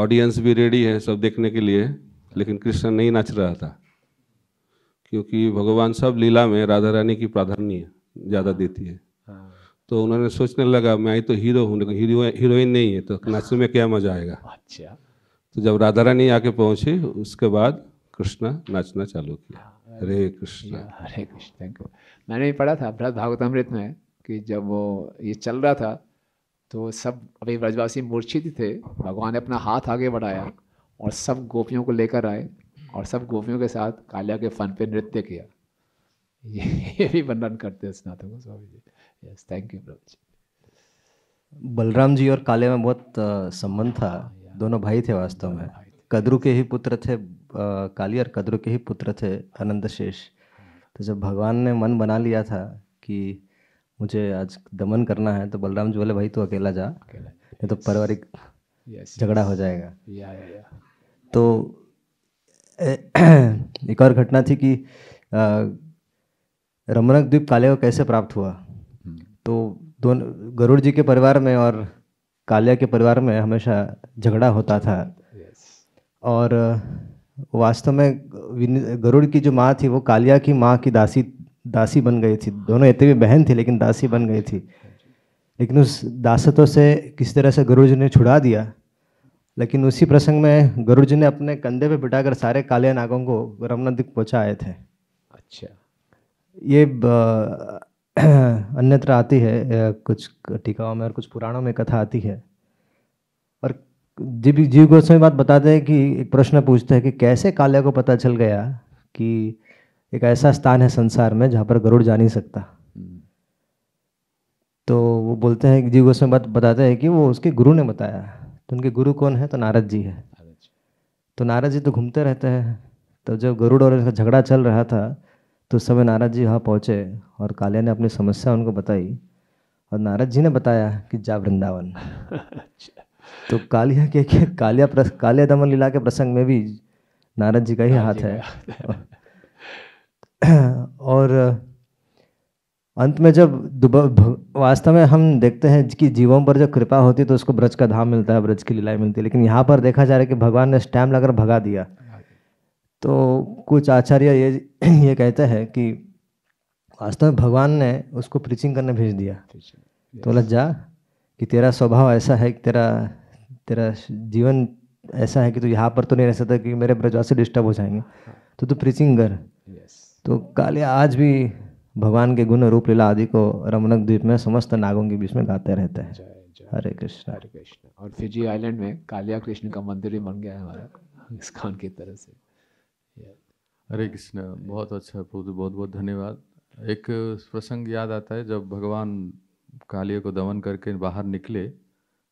ऑडियंस भी रेडी है सब देखने के लिए लेकिन कृष्ण नहीं नाच रहा था क्योंकि भगवान सब लीला में राधा रानी की प्राधान्य ज़्यादा हाँ। देती है हाँ। तो उन्होंने सोचने लगा मैं ही तो हीरो हूँ लेकिन हीरो हीरोइन नहीं है तो नाचने में क्या मजा आएगा अच्छा तो जब राधा रानी आके पहुँची उसके बाद कृष्णा नाचना चालू किया हाँ। हरे कृष्ण हरे कृष्ण थैंक यू मैंने भी पढ़ा था अपराध में कि जब वो ये चल रहा था तो सब अभी ब्रजवासी मूर्छित थे भगवान ने अपना हाथ आगे बढ़ाया और सब गोपियों को लेकर आए और सब गोपियों के साथ कालिया के फन पे नृत्य किया ये, ये भी वर्णन करते हैं Snatak Swami ji yes thank you प्रभु जी बलराम जी और काले में बहुत संबंध था हाँ, दोनों भाई थे वास्तव में कदरू के ही पुत्र थे काली और कदरू के ही पुत्र थे अनंत शेष हाँ। तो जब भगवान ने मन बना लिया था कि मुझे आज दमन करना है तो बलराम जी बोले भाई तू अकेला जा अकेला नहीं तो पारिवारिक झगड़ा हो जाएगा या, या, या। तो एक और घटना थी कि रमनक द्वीप काले को कैसे प्राप्त हुआ hmm. तो दोनों गरुड़ जी के परिवार में और कालिया के परिवार में हमेशा झगड़ा होता था और वास्तव में गरुड़ की जो माँ थी वो कालिया की माँ की दासी दासी बन गई थी दोनों इतनी भी बहन थी लेकिन दासी बन गई थी लेकिन उस दासतों से किस तरह से गुरु ने छुड़ा दिया लेकिन उसी प्रसंग में गुरु जी ने अपने कंधे पे बिठाकर सारे काले नागों को रमना दिख पहुँचाए थे अच्छा ये अन्यत्र आती है कुछ टीकाओं में और कुछ पुराणों में कथा आती है और जीव जीव गोस्वामी बात बताते हैं कि एक प्रश्न पूछते हैं कि कैसे काले को पता चल गया कि एक ऐसा स्थान है संसार में जहाँ पर गरुड़ जा नहीं सकता तो वो बोलते हैं जीव गोस्वामी बात बताते हैं कि वो उसके गुरु ने बताया तो उनके गुरु कौन है तो नारद जी है तो नारद जी तो घूमते रहते हैं तो जब गरुड़ और इसका झगड़ा चल रहा था तो उस समय नारद जी वहाँ पहुँचे और कालिया ने अपनी समस्या उनको बताई और नारद जी ने बताया कि जा वृंदावन अच्छा। तो कालिया के, के कालिया प्रस, कालिया दमन लीला के प्रसंग में भी नारद जी का ही हाथ है और अंत में जब वास्तव में हम देखते हैं कि जीवों पर जो कृपा होती है तो उसको ब्रज का धाम मिलता है ब्रज की लीलाएं मिलती है लेकिन यहाँ पर देखा जा रहा है कि भगवान ने स्टैम्प लगाकर भगा दिया तो कुछ आचार्य ये ये कहते हैं कि वास्तव में भगवान ने उसको प्रीचिंग करने भेज दिया तो बोला जा कि तेरा स्वभाव ऐसा है कि तेरा तेरा जीवन ऐसा है कि तू यहाँ पर तो नहीं रह सकता कि मेरे ब्रजवासी डिस्टर्ब हो जाएंगे हाँ। तो तू प्रीचिंग कर तो काले आज भी भगवान के गुण रूप लीला आदि को रमनक द्वीप में समस्त नागों के बीच में गाते रहते हैं हरे कृष्ण हरे कृष्ण और फिजी आइलैंड में कालिया कृष्ण का मंदिर भी बन गया है हमारा खान की तरह से हरे कृष्ण बहुत अच्छा प्रभु बहुत बहुत धन्यवाद एक प्रसंग याद आता है जब भगवान कालिया को दमन करके बाहर निकले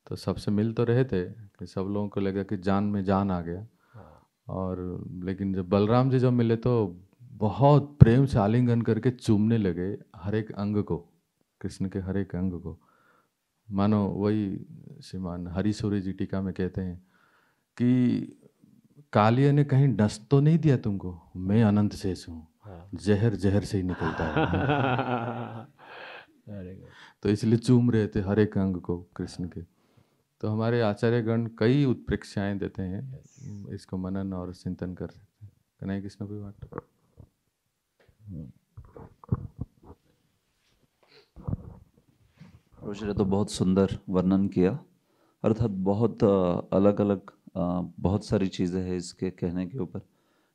तो सबसे मिल तो रहे थे कि सब लोगों को लगा कि जान में जान आ गया हाँ। और लेकिन जब बलराम जी जब मिले तो बहुत प्रेम से आलिंगन करके चूमने लगे हर एक अंग को कृष्ण के हर एक अंग को मानो वही श्रीमान सूर्य जी टीका में कहते हैं कि कालिया ने कहीं डस तो नहीं दिया तुमको मैं अनंत शेष हूँ हाँ। जहर जहर से ही निकलता है तो इसलिए चूम रहे थे हर एक अंग को कृष्ण के तो हमारे आचार्य गण कई उत्प्रेक्षाएं देते हैं इसको मनन और चिंतन कर सकते हैं कन्हैया कृष्ण भी बात ने तो बहुत सुंदर वर्णन किया अर्थात बहुत अलग अलग बहुत सारी चीज़ें हैं इसके कहने के ऊपर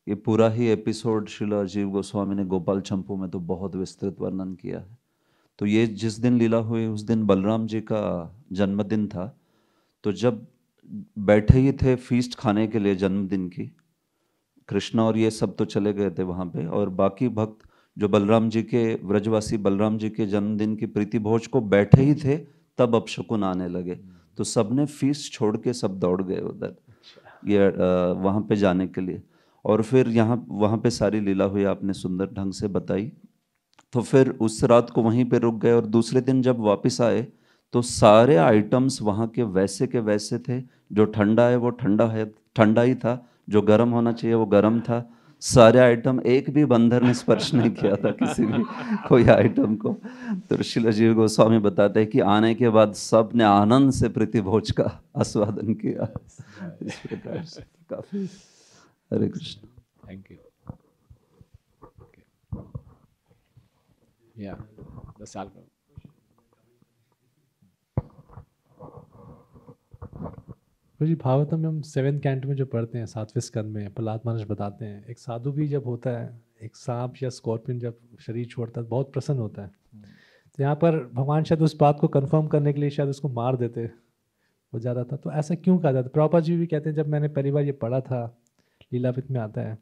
ये पूरा ही एपिसोड शिला अजीव गोस्वामी ने गोपाल चंपू में तो बहुत विस्तृत वर्णन किया है तो ये जिस दिन लीला हुई उस दिन बलराम जी का जन्मदिन था तो जब बैठे ही थे फीस्ट खाने के लिए जन्मदिन की कृष्णा और ये सब तो चले गए थे वहाँ पे और बाकी भक्त जो बलराम जी के व्रजवासी बलराम जी के जन्मदिन की प्रीति भोज को बैठे ही थे तब अपशकुन आने लगे तो सब ने फीस छोड़ के सब दौड़ गए उधर ये वहाँ पे जाने के लिए और फिर यहाँ वहाँ पे सारी लीला हुई आपने सुंदर ढंग से बताई तो फिर उस रात को वहीं पे रुक गए और दूसरे दिन जब वापस आए तो सारे आइटम्स वहाँ के वैसे के वैसे थे जो ठंडा है वो ठंडा है ठंडा ही था जो गर्म होना चाहिए वो गर्म था सारे आइटम एक भी बंदर ने स्पर्श नहीं किया था किसी भी कोई आइटम को तो शिला जीव गोस्वामी बताते हैं कि आने के बाद सब ने आनंद से प्रतिभोज का आस्वादन किया इस प्रकार से काफी Hare Krishna thank you Yeah, the album. जी भागवतम हम सेवन कैंट में जो पढ़ते हैं सातवें स्कंद में प्रहलाद महाराज बताते हैं एक साधु भी जब होता है एक सांप या स्कॉर्पियन जब शरीर छोड़ता है बहुत प्रसन्न होता है हम्म। तो यहाँ पर भगवान शायद उस बात को कंफर्म करने के लिए शायद उसको मार देते वो ज़्यादा था तो ऐसा क्यों कहा जाता प्रॉपर जी भी कहते हैं जब मैंने पहली बार ये पढ़ा था लीलावित में आता है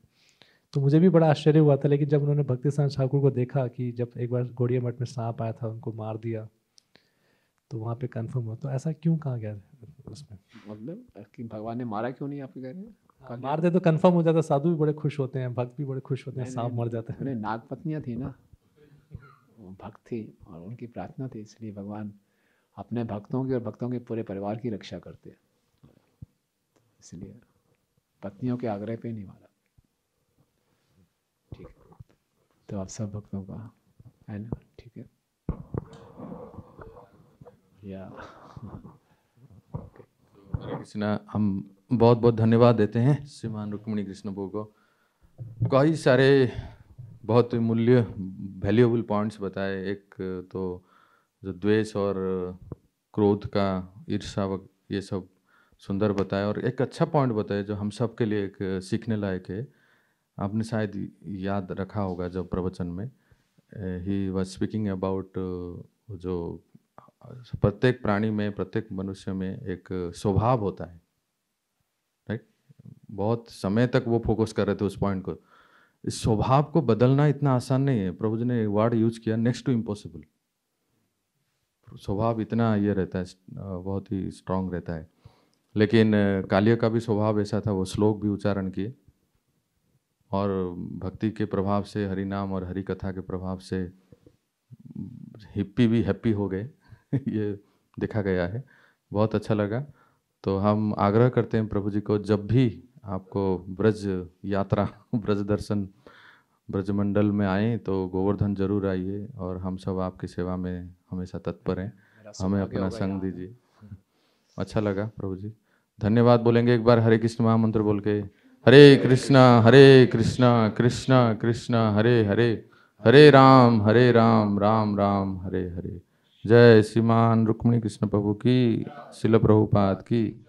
तो मुझे भी बड़ा आश्चर्य हुआ था लेकिन जब उन्होंने भक्ति सां ठाकुर को देखा कि जब एक बार गोड़िया मठ में सांप आया था उनको मार दिया तो वहाँ पे कंफर्म हो तो ऐसा क्यों कहा गया उसमें मतलब कि भगवान ने मारा क्यों नहीं आपके घर में हाँ, मार दे तो कंफर्म हो जाता साधु भी बड़े खुश होते हैं भक्त भी बड़े खुश होते हैं सांप मर जाते हैं नाग पत्नियाँ थी ना भक्त थी और उनकी प्रार्थना थी इसलिए भगवान अपने भक्तों की और भक्तों के पूरे परिवार की रक्षा करते हैं इसलिए पत्नियों के आग्रह पे नहीं मारा ठीक तो आप सब भक्तों का है ना कृष्णा हम बहुत बहुत धन्यवाद देते हैं श्रीमान रुक्मिणी कृष्ण भो को कई सारे बहुत मूल्य वैल्यूएबल पॉइंट्स बताए एक तो जो द्वेष और क्रोध का ईर्षा ये सब सुंदर बताए और एक अच्छा पॉइंट बताए जो हम सब के लिए एक सीखने लायक है आपने शायद याद रखा होगा जब प्रवचन में ही वॉज स्पीकिंग अबाउट जो प्रत्येक प्राणी में प्रत्येक मनुष्य में एक स्वभाव होता है राइट बहुत समय तक वो फोकस कर रहे थे उस पॉइंट को इस स्वभाव को बदलना इतना आसान नहीं है प्रभु जी ने वर्ड यूज किया नेक्स्ट टू इम्पॉसिबल स्वभाव इतना ये रहता है बहुत ही स्ट्रांग रहता है लेकिन कालिया का भी स्वभाव ऐसा था वो श्लोक भी उच्चारण किए और भक्ति के प्रभाव से हरि नाम और हरी कथा के प्रभाव से हिप्पी भी हैप्पी हो गए ये देखा गया है बहुत अच्छा लगा तो हम आग्रह करते हैं प्रभु जी को जब भी आपको ब्रज यात्रा ब्रज दर्शन ब्रजमंडल में आए तो गोवर्धन जरूर आइए और हम सब आपकी सेवा में हमेशा तत्पर हैं हमें अपना संग दीजिए अच्छा लगा प्रभु जी धन्यवाद बोलेंगे एक बार हरे कृष्ण महामंत्र बोल के हरे कृष्णा हरे कृष्णा कृष्णा कृष्णा हरे हरे हरे राम हरे राम राम राम हरे हरे जय श्रीमान रुक्मणी कृष्ण प्रभु की शिल प्रभुपाद की